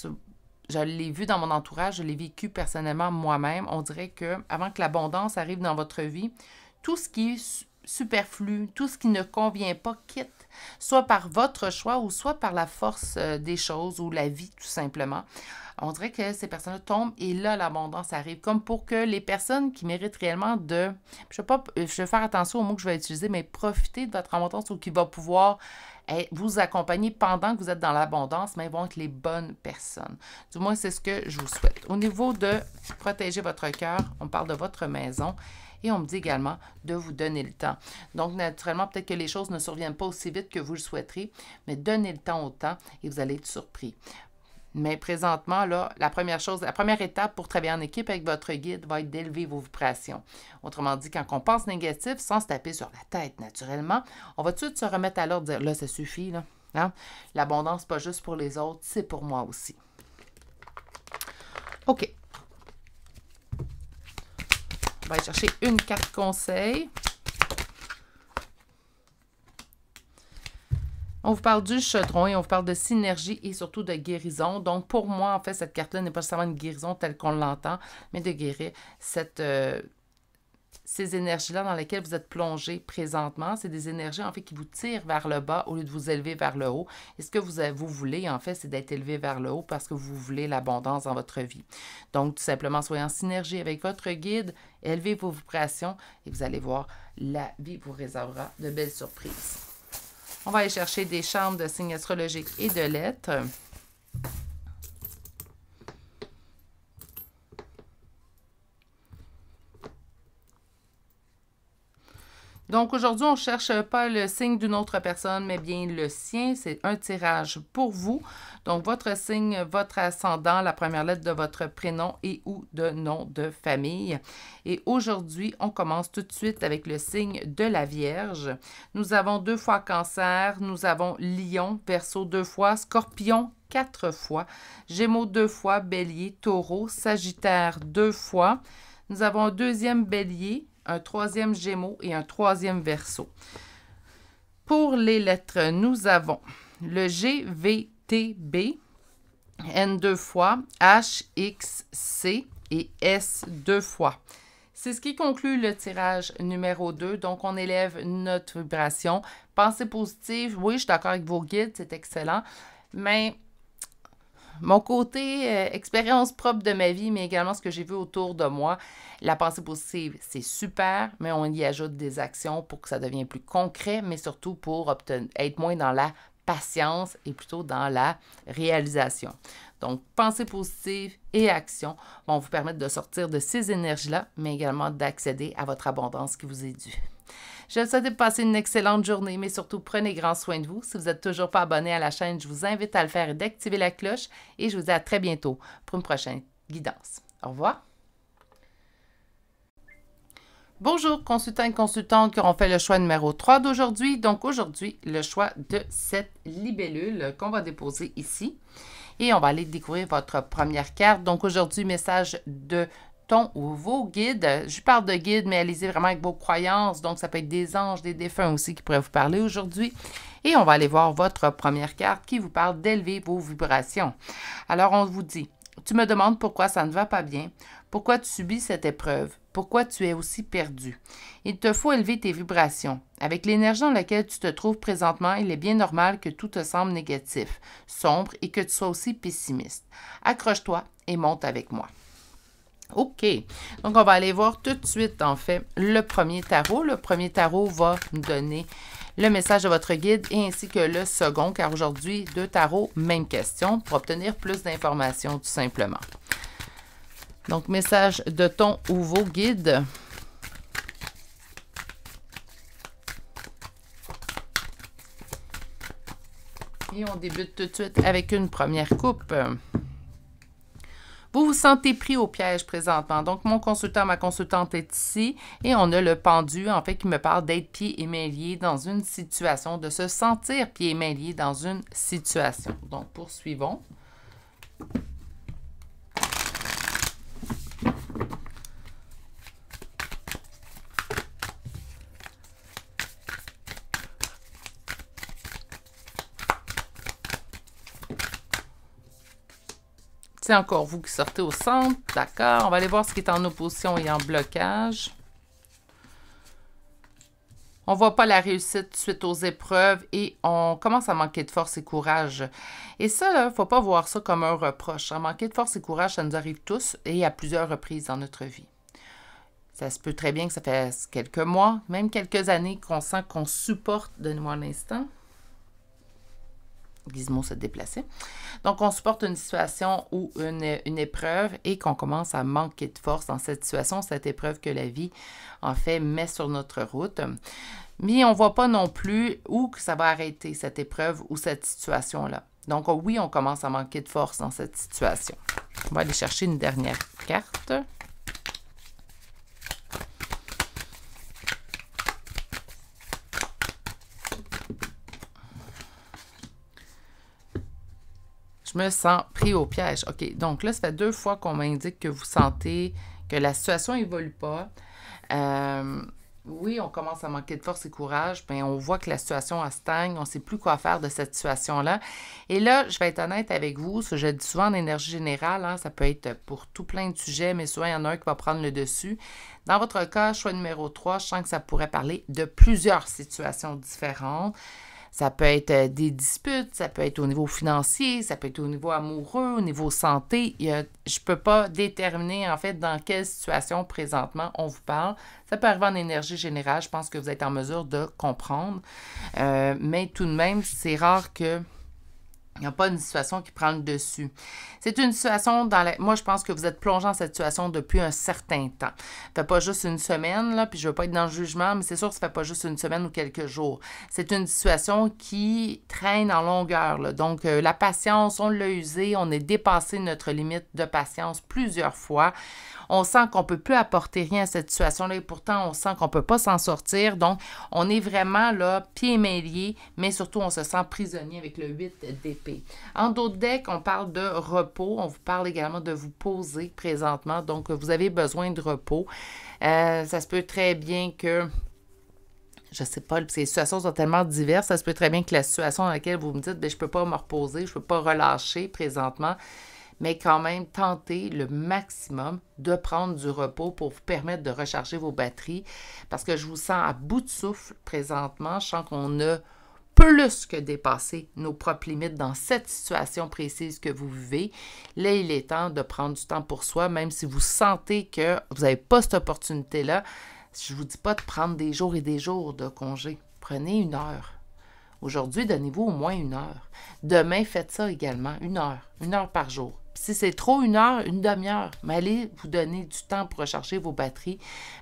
je l'ai vu dans mon entourage, je l'ai vécu personnellement moi-même. On dirait que avant que l'abondance arrive dans votre vie, tout ce qui est superflu, tout ce qui ne convient pas quitte, soit par votre choix ou soit par la force euh, des choses ou la vie tout simplement. On dirait que ces personnes-là tombent et là, l'abondance arrive. Comme pour que les personnes qui méritent réellement de, je vais, pas, euh, je vais faire attention au mot que je vais utiliser, mais profiter de votre abondance ou qui va pouvoir eh, vous accompagner pendant que vous êtes dans l'abondance, mais vont être les bonnes personnes. Du moins, c'est ce que je vous souhaite. Au niveau de protéger votre cœur, on parle de votre maison. Et on me dit également de vous donner le temps. Donc, naturellement, peut-être que les choses ne surviennent pas aussi vite que vous le souhaiteriez, mais donnez le temps au temps et vous allez être surpris. Mais présentement, là, la première chose, la première étape pour travailler en équipe avec votre guide va être d'élever vos vibrations. Autrement dit, quand on pense négatif, sans se taper sur la tête naturellement, on va tout de suite se remettre à l'ordre, dire là, ça suffit, là. Hein? L'abondance, pas juste pour les autres, c'est pour moi aussi. OK. On va chercher une carte conseil. On vous parle du chaudron et on vous parle de synergie et surtout de guérison. Donc, pour moi, en fait, cette carte-là n'est pas seulement une guérison telle qu'on l'entend, mais de guérir cette... Euh, ces énergies-là dans lesquelles vous êtes plongé présentement, c'est des énergies en fait qui vous tirent vers le bas au lieu de vous élever vers le haut. Et ce que vous, vous voulez en fait, c'est d'être élevé vers le haut parce que vous voulez l'abondance dans votre vie. Donc tout simplement, soyez en synergie avec votre guide, élevez vos vibrations et vous allez voir, la vie vous réservera de belles surprises. On va aller chercher des chambres de signes astrologiques et de lettres. Donc aujourd'hui, on ne cherche pas le signe d'une autre personne, mais bien le sien. C'est un tirage pour vous. Donc votre signe, votre ascendant, la première lettre de votre prénom et ou de nom de famille. Et aujourd'hui, on commence tout de suite avec le signe de la Vierge. Nous avons deux fois cancer, nous avons lion, Perso deux fois, scorpion quatre fois, gémeaux deux fois, bélier, taureau, sagittaire deux fois. Nous avons un deuxième bélier, un troisième Gémeaux et un troisième verso. Pour les lettres, nous avons le G, V, T, B, N deux fois, H, X, C et S deux fois. C'est ce qui conclut le tirage numéro 2. Donc, on élève notre vibration. Pensez positive, oui, je suis d'accord avec vos guides, c'est excellent. Mais mon côté euh, expérience propre de ma vie, mais également ce que j'ai vu autour de moi. La pensée positive, c'est super, mais on y ajoute des actions pour que ça devienne plus concret, mais surtout pour être moins dans la patience et plutôt dans la réalisation. Donc, pensée positive et action vont vous permettre de sortir de ces énergies-là, mais également d'accéder à votre abondance qui vous est due. Je vous souhaite de passer une excellente journée, mais surtout prenez grand soin de vous. Si vous n'êtes toujours pas abonné à la chaîne, je vous invite à le faire et d'activer la cloche. Et je vous dis à très bientôt pour une prochaine guidance. Au revoir. Bonjour, consultants et consultantes qui ont fait le choix numéro 3 d'aujourd'hui. Donc aujourd'hui, le choix de cette libellule qu'on va déposer ici. Et on va aller découvrir votre première carte. Donc aujourd'hui, message de ton ou vos guides. Je parle de guides, mais allez-y vraiment avec vos croyances. Donc, ça peut être des anges, des défunts aussi qui pourraient vous parler aujourd'hui. Et on va aller voir votre première carte qui vous parle d'élever vos vibrations. Alors, on vous dit, tu me demandes pourquoi ça ne va pas bien, pourquoi tu subis cette épreuve, pourquoi tu es aussi perdu. Il te faut élever tes vibrations. Avec l'énergie dans laquelle tu te trouves présentement, il est bien normal que tout te semble négatif, sombre et que tu sois aussi pessimiste. Accroche-toi et monte avec moi. OK. Donc, on va aller voir tout de suite, en fait, le premier tarot. Le premier tarot va nous donner le message de votre guide et ainsi que le second, car aujourd'hui, deux tarots, même question, pour obtenir plus d'informations, tout simplement. Donc, message de ton ou vos guides. Et on débute tout de suite avec une première coupe. Vous vous sentez pris au piège présentement. Donc, mon consultant, ma consultante est ici et on a le pendu, en fait, qui me parle d'être pieds et mains liés dans une situation, de se sentir pieds et mains liés dans une situation. Donc, poursuivons. C'est encore vous qui sortez au centre. D'accord. On va aller voir ce qui est en opposition et en blocage. On ne voit pas la réussite suite aux épreuves et on commence à manquer de force et courage. Et ça, ne faut pas voir ça comme un reproche. À manquer de force et courage, ça nous arrive tous et à plusieurs reprises dans notre vie. Ça se peut très bien que ça fasse quelques mois, même quelques années qu'on sent qu'on supporte, de nous un instant. Gizmo se déplaçait. Donc, on supporte une situation ou une, épreuve et qu'on commence à manquer de force dans cette situation, cette épreuve que la vie, en fait, met sur notre route. Mais on ne voit pas non plus où que ça va arrêter, cette épreuve ou cette situation-là. Donc, oui, on commence à manquer de force dans cette situation. On va aller chercher une dernière carte. Je me sens pris au piège. OK, donc là, ça fait deux fois qu'on m'indique que vous sentez que la situation évolue pas. Euh, oui, on commence à manquer de force et courage, mais ben, on voit que la situation stagne, on ne sait plus quoi faire de cette situation-là. Et là, je vais être honnête avec vous, ce que je dis souvent en énergie générale, hein. ça peut être pour tout plein de sujets, mais souvent il y en a un qui va prendre le dessus. Dans votre cas, choix numéro 3, je sens que ça pourrait parler de plusieurs situations différentes. Ça peut être euh, des disputes, ça peut être au niveau financier, ça peut être au niveau amoureux, au niveau santé. je ne peux pas déterminer en fait dans quelle situation présentement on vous parle. Ça peut arriver en énergie générale, je pense que vous êtes en mesure de comprendre. Euh, mais tout de même, c'est rare que il n'y a pas une situation qui prend le dessus. C'est une situation dans la... Moi, je pense que vous êtes plongé dans cette situation depuis un certain temps. Ça fait pas juste une semaine, là, puis je veux pas être dans le jugement, mais c'est sûr que ça fait pas juste une semaine ou quelques jours. C'est une situation qui traîne en longueur, Donc, euh, la patience, on l'a usée, on est dépassé notre limite de patience plusieurs fois on sent qu'on ne peut plus apporter rien à cette situation-là et pourtant on sent qu'on ne peut pas s'en sortir. Donc, on est vraiment là, pieds mêlés, mais surtout on se sent prisonnier avec le 8 d'épée. En d'autres decks, on parle de repos. On vous parle également de vous poser présentement. Donc, vous avez besoin de repos. Euh, ça se peut très bien que je ne sais pas, les situations sont tellement diverses, ça se peut très bien que la situation dans laquelle vous me dites, ben, je ne peux pas me reposer, je ne peux pas relâcher présentement, mais quand même tentez le maximum de prendre du repos pour vous permettre de recharger vos batteries parce que je vous sens à bout de souffle présentement. Je sens qu'on a plus que dépassé nos propres limites dans cette situation précise que vous vivez. Là, il est temps de prendre du temps pour soi, même si vous sentez que vous n'avez pas cette opportunité-là. Je ne vous dis pas de prendre des jours et des jours de congé. Prenez une heure. Aujourd'hui, donnez-vous au moins une heure. Demain, faites ça également, une heure, une heure par jour si c'est trop une heure, une demi-heure, mais allez vous donner du temps pour recharger vos batteries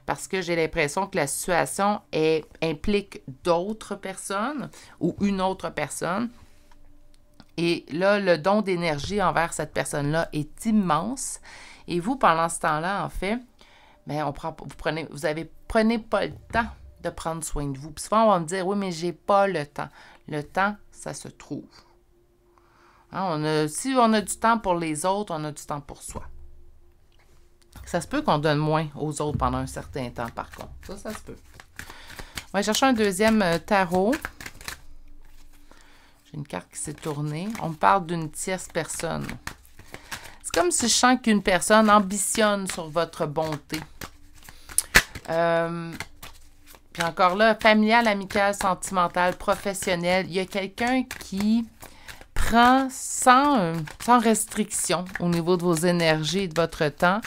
parce que j'ai l'impression que la situation implique d'autres personnes ou une autre personne. Et là, le don d'énergie envers cette personne-là est immense. Et vous, pendant ce temps-là, en fait, ben, on vous prenez, vous avez, prenez pas le temps de prendre soin de vous. souvent, on va me dire, oui, mais j'ai pas le temps. Le temps, ça se trouve. Hein, si on a du temps pour les autres, on a du temps pour soi. Ça se peut qu'on donne moins aux autres pendant un certain temps, par contre. Ça, ça se peut. On va chercher un deuxième euh, tarot. J'ai une carte qui s'est tournée. On parle d'une tierce personne. C'est comme si je sens qu'une personne ambitionne sur votre bonté. Euh, puis encore là, familial, amical, sentimental, professionnel. Il y a quelqu'un qui prend sans, euh, sans restriction au niveau de vos énergies et de votre temps.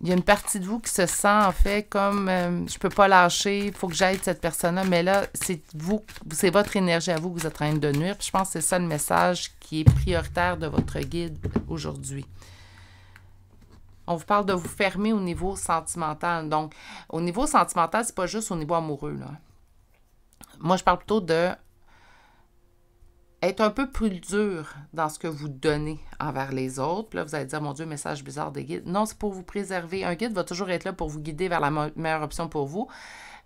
Il y a une partie de vous qui se sent en fait comme je euh, je peux pas lâcher, il faut que j'aide cette personne-là, mais là, c'est vous, c'est votre énergie à vous que vous êtes en train de nuire. je pense que c'est ça le message qui est prioritaire de votre guide aujourd'hui. On vous parle de vous fermer au niveau sentimental. Donc, au niveau sentimental, c'est pas juste au niveau amoureux. Là. Moi, je parle plutôt de être un peu plus dur dans ce que vous donnez envers les autres. là, vous allez dire, mon Dieu, message bizarre des guides. Non, c'est pour vous préserver. Un guide va toujours être là pour vous guider vers la meilleure option pour vous,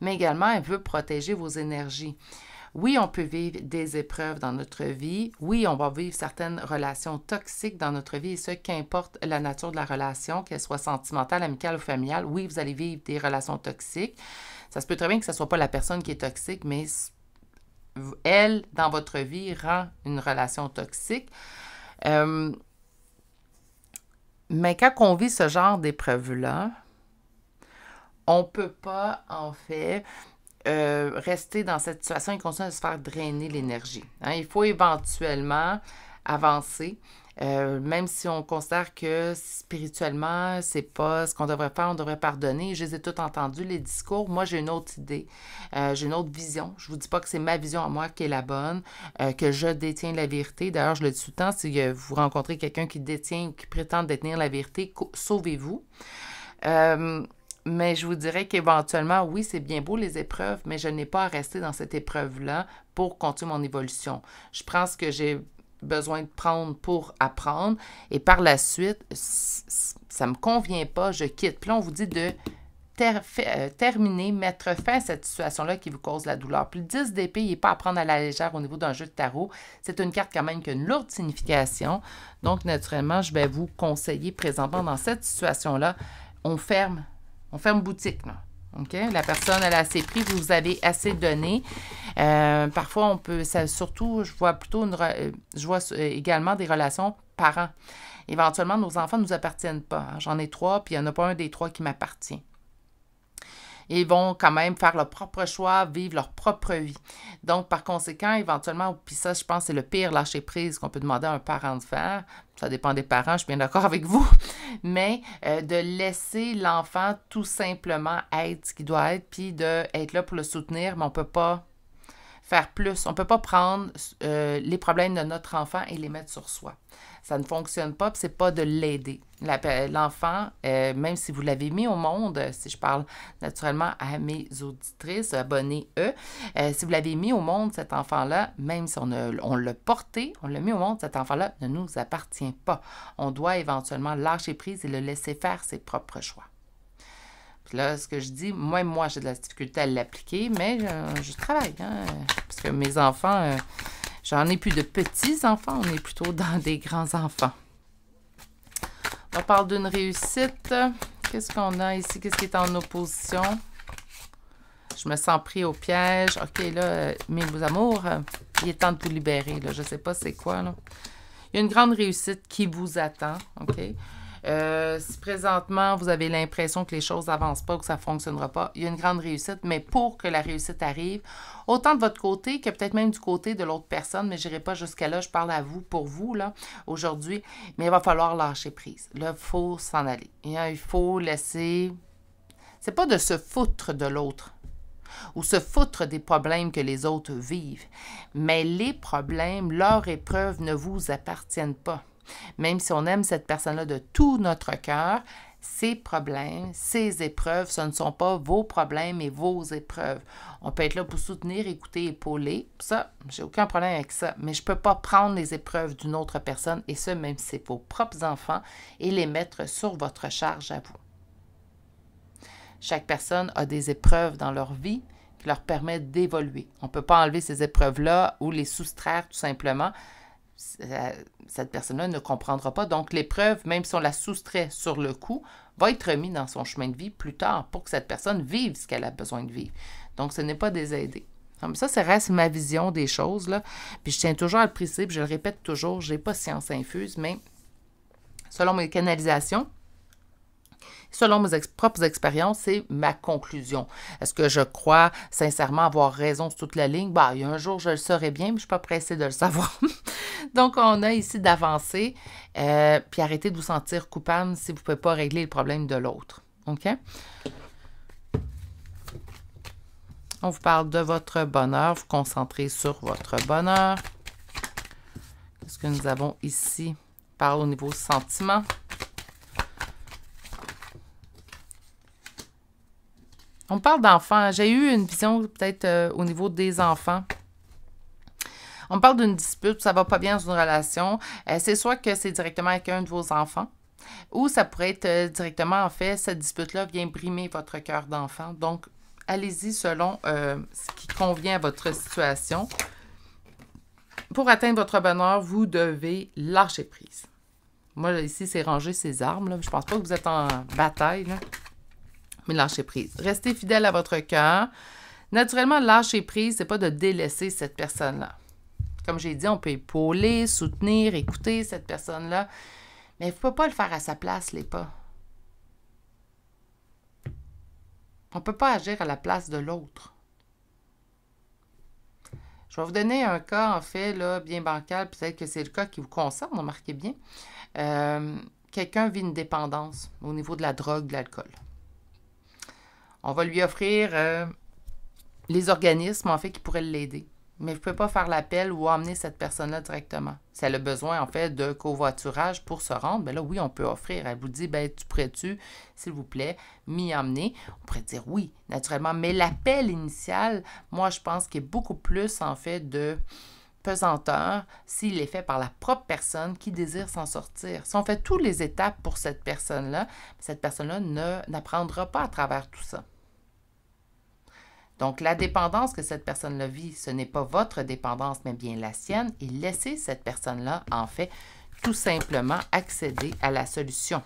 mais également, il veut protéger vos énergies. Oui, on peut vivre des épreuves dans notre vie. Oui, on va vivre certaines relations toxiques dans notre vie, et ce, qu'importe la nature de la relation, qu'elle soit sentimentale, amicale ou familiale. Oui, vous allez vivre des relations toxiques. Ça se peut très bien que ce ne soit pas la personne qui est toxique, mais elle, dans votre vie, rend une relation toxique. Euh, mais quand on vit ce genre d'épreuve-là, on ne peut pas, en fait, euh, rester dans cette situation et continuer à se faire drainer l'énergie. Hein. Il faut éventuellement avancer. Euh, même si on considère que spirituellement, c'est pas ce qu'on devrait faire, on devrait pardonner. Je les ai tous entendus, les discours. Moi, j'ai une autre idée. Euh, j'ai une autre vision. Je vous dis pas que c'est ma vision à moi qui est la bonne, euh, que je détiens la vérité. D'ailleurs, je le dis tout le temps, si vous rencontrez quelqu'un qui détient qui prétend détenir la vérité, sauvez-vous. mais je vous dirais qu'éventuellement, oui, c'est bien beau les épreuves, mais je n'ai pas à rester dans cette épreuve-là pour continuer mon évolution. Je pense que j'ai besoin de prendre pour apprendre. Et par la suite, ça ne me convient pas, je quitte. Puis là, on vous dit de euh, terminer, mettre fin à cette situation-là qui vous cause la douleur. Puis le 10 d'épée, il n'est pas à prendre à la légère au niveau d'un jeu de tarot. C'est une carte quand même qui a une lourde signification. Donc, naturellement, je vais vous conseiller présentement dans cette situation-là, on ferme, on ferme boutique. La personne, elle a assez pris, vous, avez assez donné. Euh, parfois, on peut, ça, surtout, je vois plutôt, une, euh, je vois euh, également des relations parents. Éventuellement, nos enfants ne nous appartiennent pas. Hein. J'en ai trois, puis il n'y en a pas un des trois qui m'appartient ils vont quand même faire leur propre choix, vivre leur propre vie. Donc, par conséquent, éventuellement, puis ça, je pense, c'est le pire lâcher prise qu'on peut demander à un parent de faire. Ça dépend des parents, je suis bien d'accord avec vous, mais euh, de laisser l'enfant tout simplement être ce qu'il doit être, puis d'être là pour le soutenir, mais on ne peut pas faire plus. On ne peut pas prendre euh, les problèmes de notre enfant et les mettre sur soi ça ne fonctionne pas, c'est pas de l'aider. L'enfant, euh, même si vous l'avez mis au monde, euh, si je parle naturellement à mes auditrices, abonnées, eux, euh, si vous l'avez mis au monde, cet enfant-là, même si on, l'a porté, on l'a mis au monde, cet enfant-là ne nous appartient pas. On doit éventuellement lâcher prise et le laisser faire ses propres choix. Puis là, ce que je dis, moi, moi, j'ai de la difficulté à l'appliquer, mais je travaille, hein, parce que mes enfants J'en ai plus de petits-enfants, on est plutôt dans des grands-enfants. On parle d'une réussite. Qu'est-ce qu'on a ici? Qu'est-ce qui est en opposition? Je me sens pris au piège. OK, là, mes amours, il est temps de vous libérer. Je ne sais pas c'est quoi. Il y a une grande réussite qui vous attend. OK? Euh, si présentement, vous avez l'impression que les choses n'avancent pas, que ça ne fonctionnera pas, il y a une grande réussite, mais pour que la réussite arrive, autant de votre côté que peut-être même du côté de l'autre personne, mais je n'irai pas jusqu'à là, je parle à vous, pour vous, là, aujourd'hui, mais il va falloir lâcher prise. Là, il faut s'en aller. Il faut laisser... C'est pas de se foutre de l'autre ou se foutre des problèmes que les autres vivent. Mais les problèmes, leurs épreuves ne vous appartiennent pas. Même si on aime cette personne-là de tout notre cœur, ses problèmes, ses épreuves, ce ne sont pas vos problèmes et vos épreuves. On peut être là pour soutenir, écouter, épauler. Ça, j'ai aucun problème avec ça. Mais je ne peux pas prendre les épreuves d'une autre personne, et ce, même si c'est vos propres enfants, et les mettre sur votre charge à vous. Chaque personne a des épreuves dans leur vie qui leur permettent d'évoluer. On ne peut pas enlever ces épreuves-là ou les soustraire tout simplement cette personne-là ne comprendra pas. Donc, l'épreuve, même si on la soustrait sur le coup, va être remise dans son chemin de vie plus tard pour que cette personne vive ce qu'elle a besoin de vivre. Donc, ce n'est pas des aidés. Comme ça, ça reste ma vision des choses. Là. Puis je tiens toujours à le principe, je le répète toujours, je n'ai pas science infuse, mais selon mes canalisations, selon mes propres expériences, c'est ma conclusion. Est-ce que je crois sincèrement avoir raison sur toute la ligne? Bah, il y a un jour, je le saurai bien, mais je ne suis pas pressée de le savoir. Donc, on a ici d'avancer, euh, puis arrêter de vous sentir coupable si vous ne pouvez pas régler le problème de l'autre. OK? On vous parle de votre bonheur, vous concentrez sur votre bonheur. ce que nous avons ici? parle au niveau sentiment. On parle d'enfants. J'ai eu une vision peut-être euh, au niveau des enfants. On parle d'une dispute, ça va pas bien dans une relation. Euh, c'est soit que c'est directement avec un de vos enfants, ou ça pourrait être euh, directement, en fait, cette dispute-là vient brimer votre cœur d'enfant. Donc, allez-y selon ce qui convient à votre situation. Pour atteindre votre bonheur, vous devez lâcher prise. Moi, ici, c'est ranger ses armes. Je Je pense pas que vous êtes en bataille. Là mais lâchez prise. Restez fidèle à votre cœur. Naturellement, lâcher prise, c'est pas de délaisser cette personne-là. Comme j'ai dit, on peut épauler, soutenir, écouter cette personne-là, mais il ne pouvez pas le faire à sa place, les pas. On ne peut pas agir à la place de l'autre. Je vais vous donner un cas, en fait, là, bien bancal, peut-être que c'est le cas qui vous concerne, remarquez bien. Euh, quelqu'un vit une dépendance au niveau de la drogue, de l'alcool. On va lui offrir euh, les organismes, en fait, qui pourraient l'aider. Mais je ne pas faire l'appel ou emmener cette personne-là directement. Si elle a besoin, en fait, de covoiturage pour se rendre, bien là, oui, on peut offrir. Elle vous dit, ben, tu pourrais-tu, s'il vous plaît, m'y emmener? On pourrait dire oui, naturellement. Mais l'appel initial, moi, je pense qu'il est beaucoup plus, en fait, de pesanteur s'il est fait par la propre personne qui désire s'en sortir. Si on fait toutes les étapes pour cette personne-là, cette personne-là n'apprendra pas à travers tout ça. Donc, la dépendance que cette personne-là vit, ce n'est pas votre dépendance, mais bien la sienne, et laissez cette personne-là, en fait, tout simplement accéder à la solution.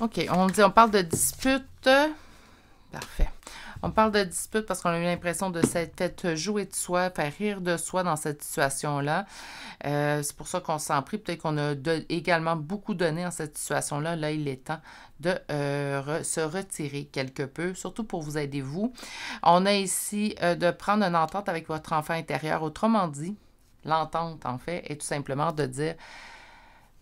OK, on, dit, on parle de dispute. Parfait. On parle de dispute parce qu'on a eu l'impression de s'être fait jouer de soi, faire rire de soi dans cette situation-là. Euh, c'est pour ça qu'on s'en prie. Peut-être qu'on a également beaucoup donné en cette situation-là. Là, il est temps de euh, se retirer quelque peu, surtout pour vous aider vous. On a ici euh, de prendre une entente avec votre enfant intérieur. Autrement dit, l'entente, en fait, est tout simplement de dire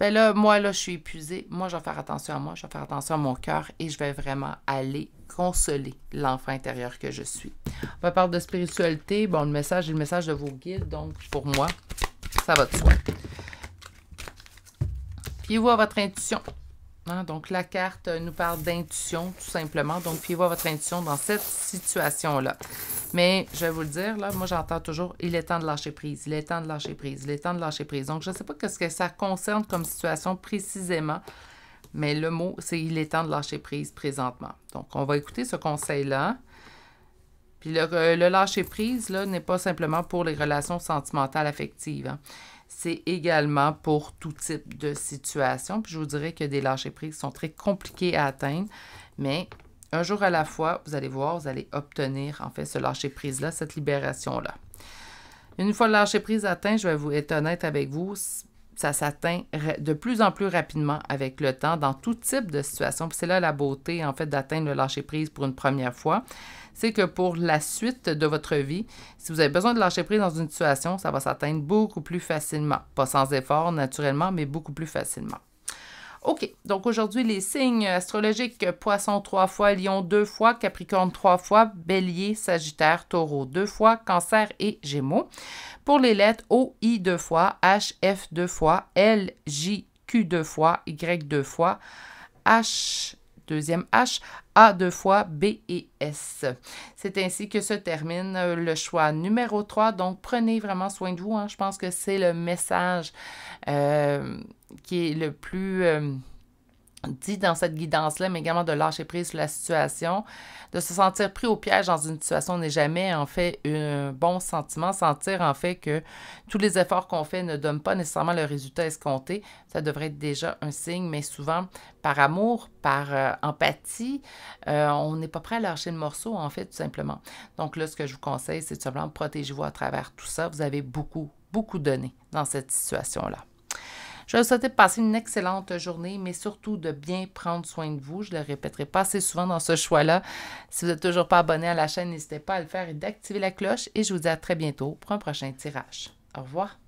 ben là, moi, là, je suis épuisée. Moi, je vais faire attention à moi, je vais faire attention à mon cœur et je vais vraiment aller consoler l'enfant intérieur que je suis. On va parler de spiritualité. Bon, le message est le message de vos guides. Donc, pour moi, ça va de soi. Fiez-vous à votre intuition. Hein, donc, la carte nous parle d'intuition, tout simplement. Donc, puis vous votre intuition dans cette situation-là. Mais je vais vous le dire, là, moi, j'entends toujours il est temps de lâcher prise, il est temps de lâcher prise, il est temps de lâcher prise. Donc, je ne sais pas ce que ça concerne comme situation précisément mais le mot, c'est il est temps de lâcher prise présentement. Donc, on va écouter ce conseil-là. Puis le, euh, lâcher-prise, là, n'est pas simplement pour les relations sentimentales affectives. Hein. C'est également pour tout type de situation. Puis je vous dirais que des lâcher prises sont très compliqués à atteindre, mais un jour à la fois, vous allez voir, vous allez obtenir, en fait, ce lâcher-prise-là, cette libération-là. Une fois le lâcher-prise atteint, je vais vous être honnête avec vous, ça s'atteint de plus en plus rapidement avec le temps dans tout type de situation. C'est là la beauté, en fait, d'atteindre le lâcher-prise pour une première fois. C'est que pour la suite de votre vie, si vous avez besoin de lâcher prise dans une situation, ça va s'atteindre beaucoup plus facilement. Pas sans effort, naturellement, mais beaucoup plus facilement. OK, donc aujourd'hui, les signes astrologiques Poisson trois fois, Lion deux fois, Capricorne trois fois, Bélier, Sagittaire, Taureau deux fois, Cancer et Gémeaux. Pour les lettres O, I deux fois, H, F deux fois, L, J, Q deux fois, Y deux fois, H, deuxième H, A deux fois, B et S. C'est ainsi que se termine euh, le choix numéro 3. Donc, prenez vraiment soin de vous. Hein. Je pense que c'est le message euh, qui est le plus... Euh, dit dans cette guidance-là, mais également de lâcher prise sur la situation, de se sentir pris au piège dans une situation n'est jamais en fait un bon sentiment, sentir en fait que tous les efforts qu'on fait ne donnent pas nécessairement le résultat escompté, ça devrait être déjà un signe, mais souvent par amour, par euh, empathie, euh, on n'est pas prêt à lâcher le morceau en fait tout simplement. Donc là, ce que je vous conseille, c'est tout simplement protégez-vous à travers tout ça, vous avez beaucoup, beaucoup donné dans cette situation-là. Je vous souhaite de passer une excellente journée, mais surtout de bien prendre soin de vous. Je le répéterai pas assez souvent dans ce choix-là. Si vous n'êtes toujours pas abonné à la chaîne, n'hésitez pas à le faire et d'activer la cloche. Et je vous dis à très bientôt pour un prochain tirage. Au revoir.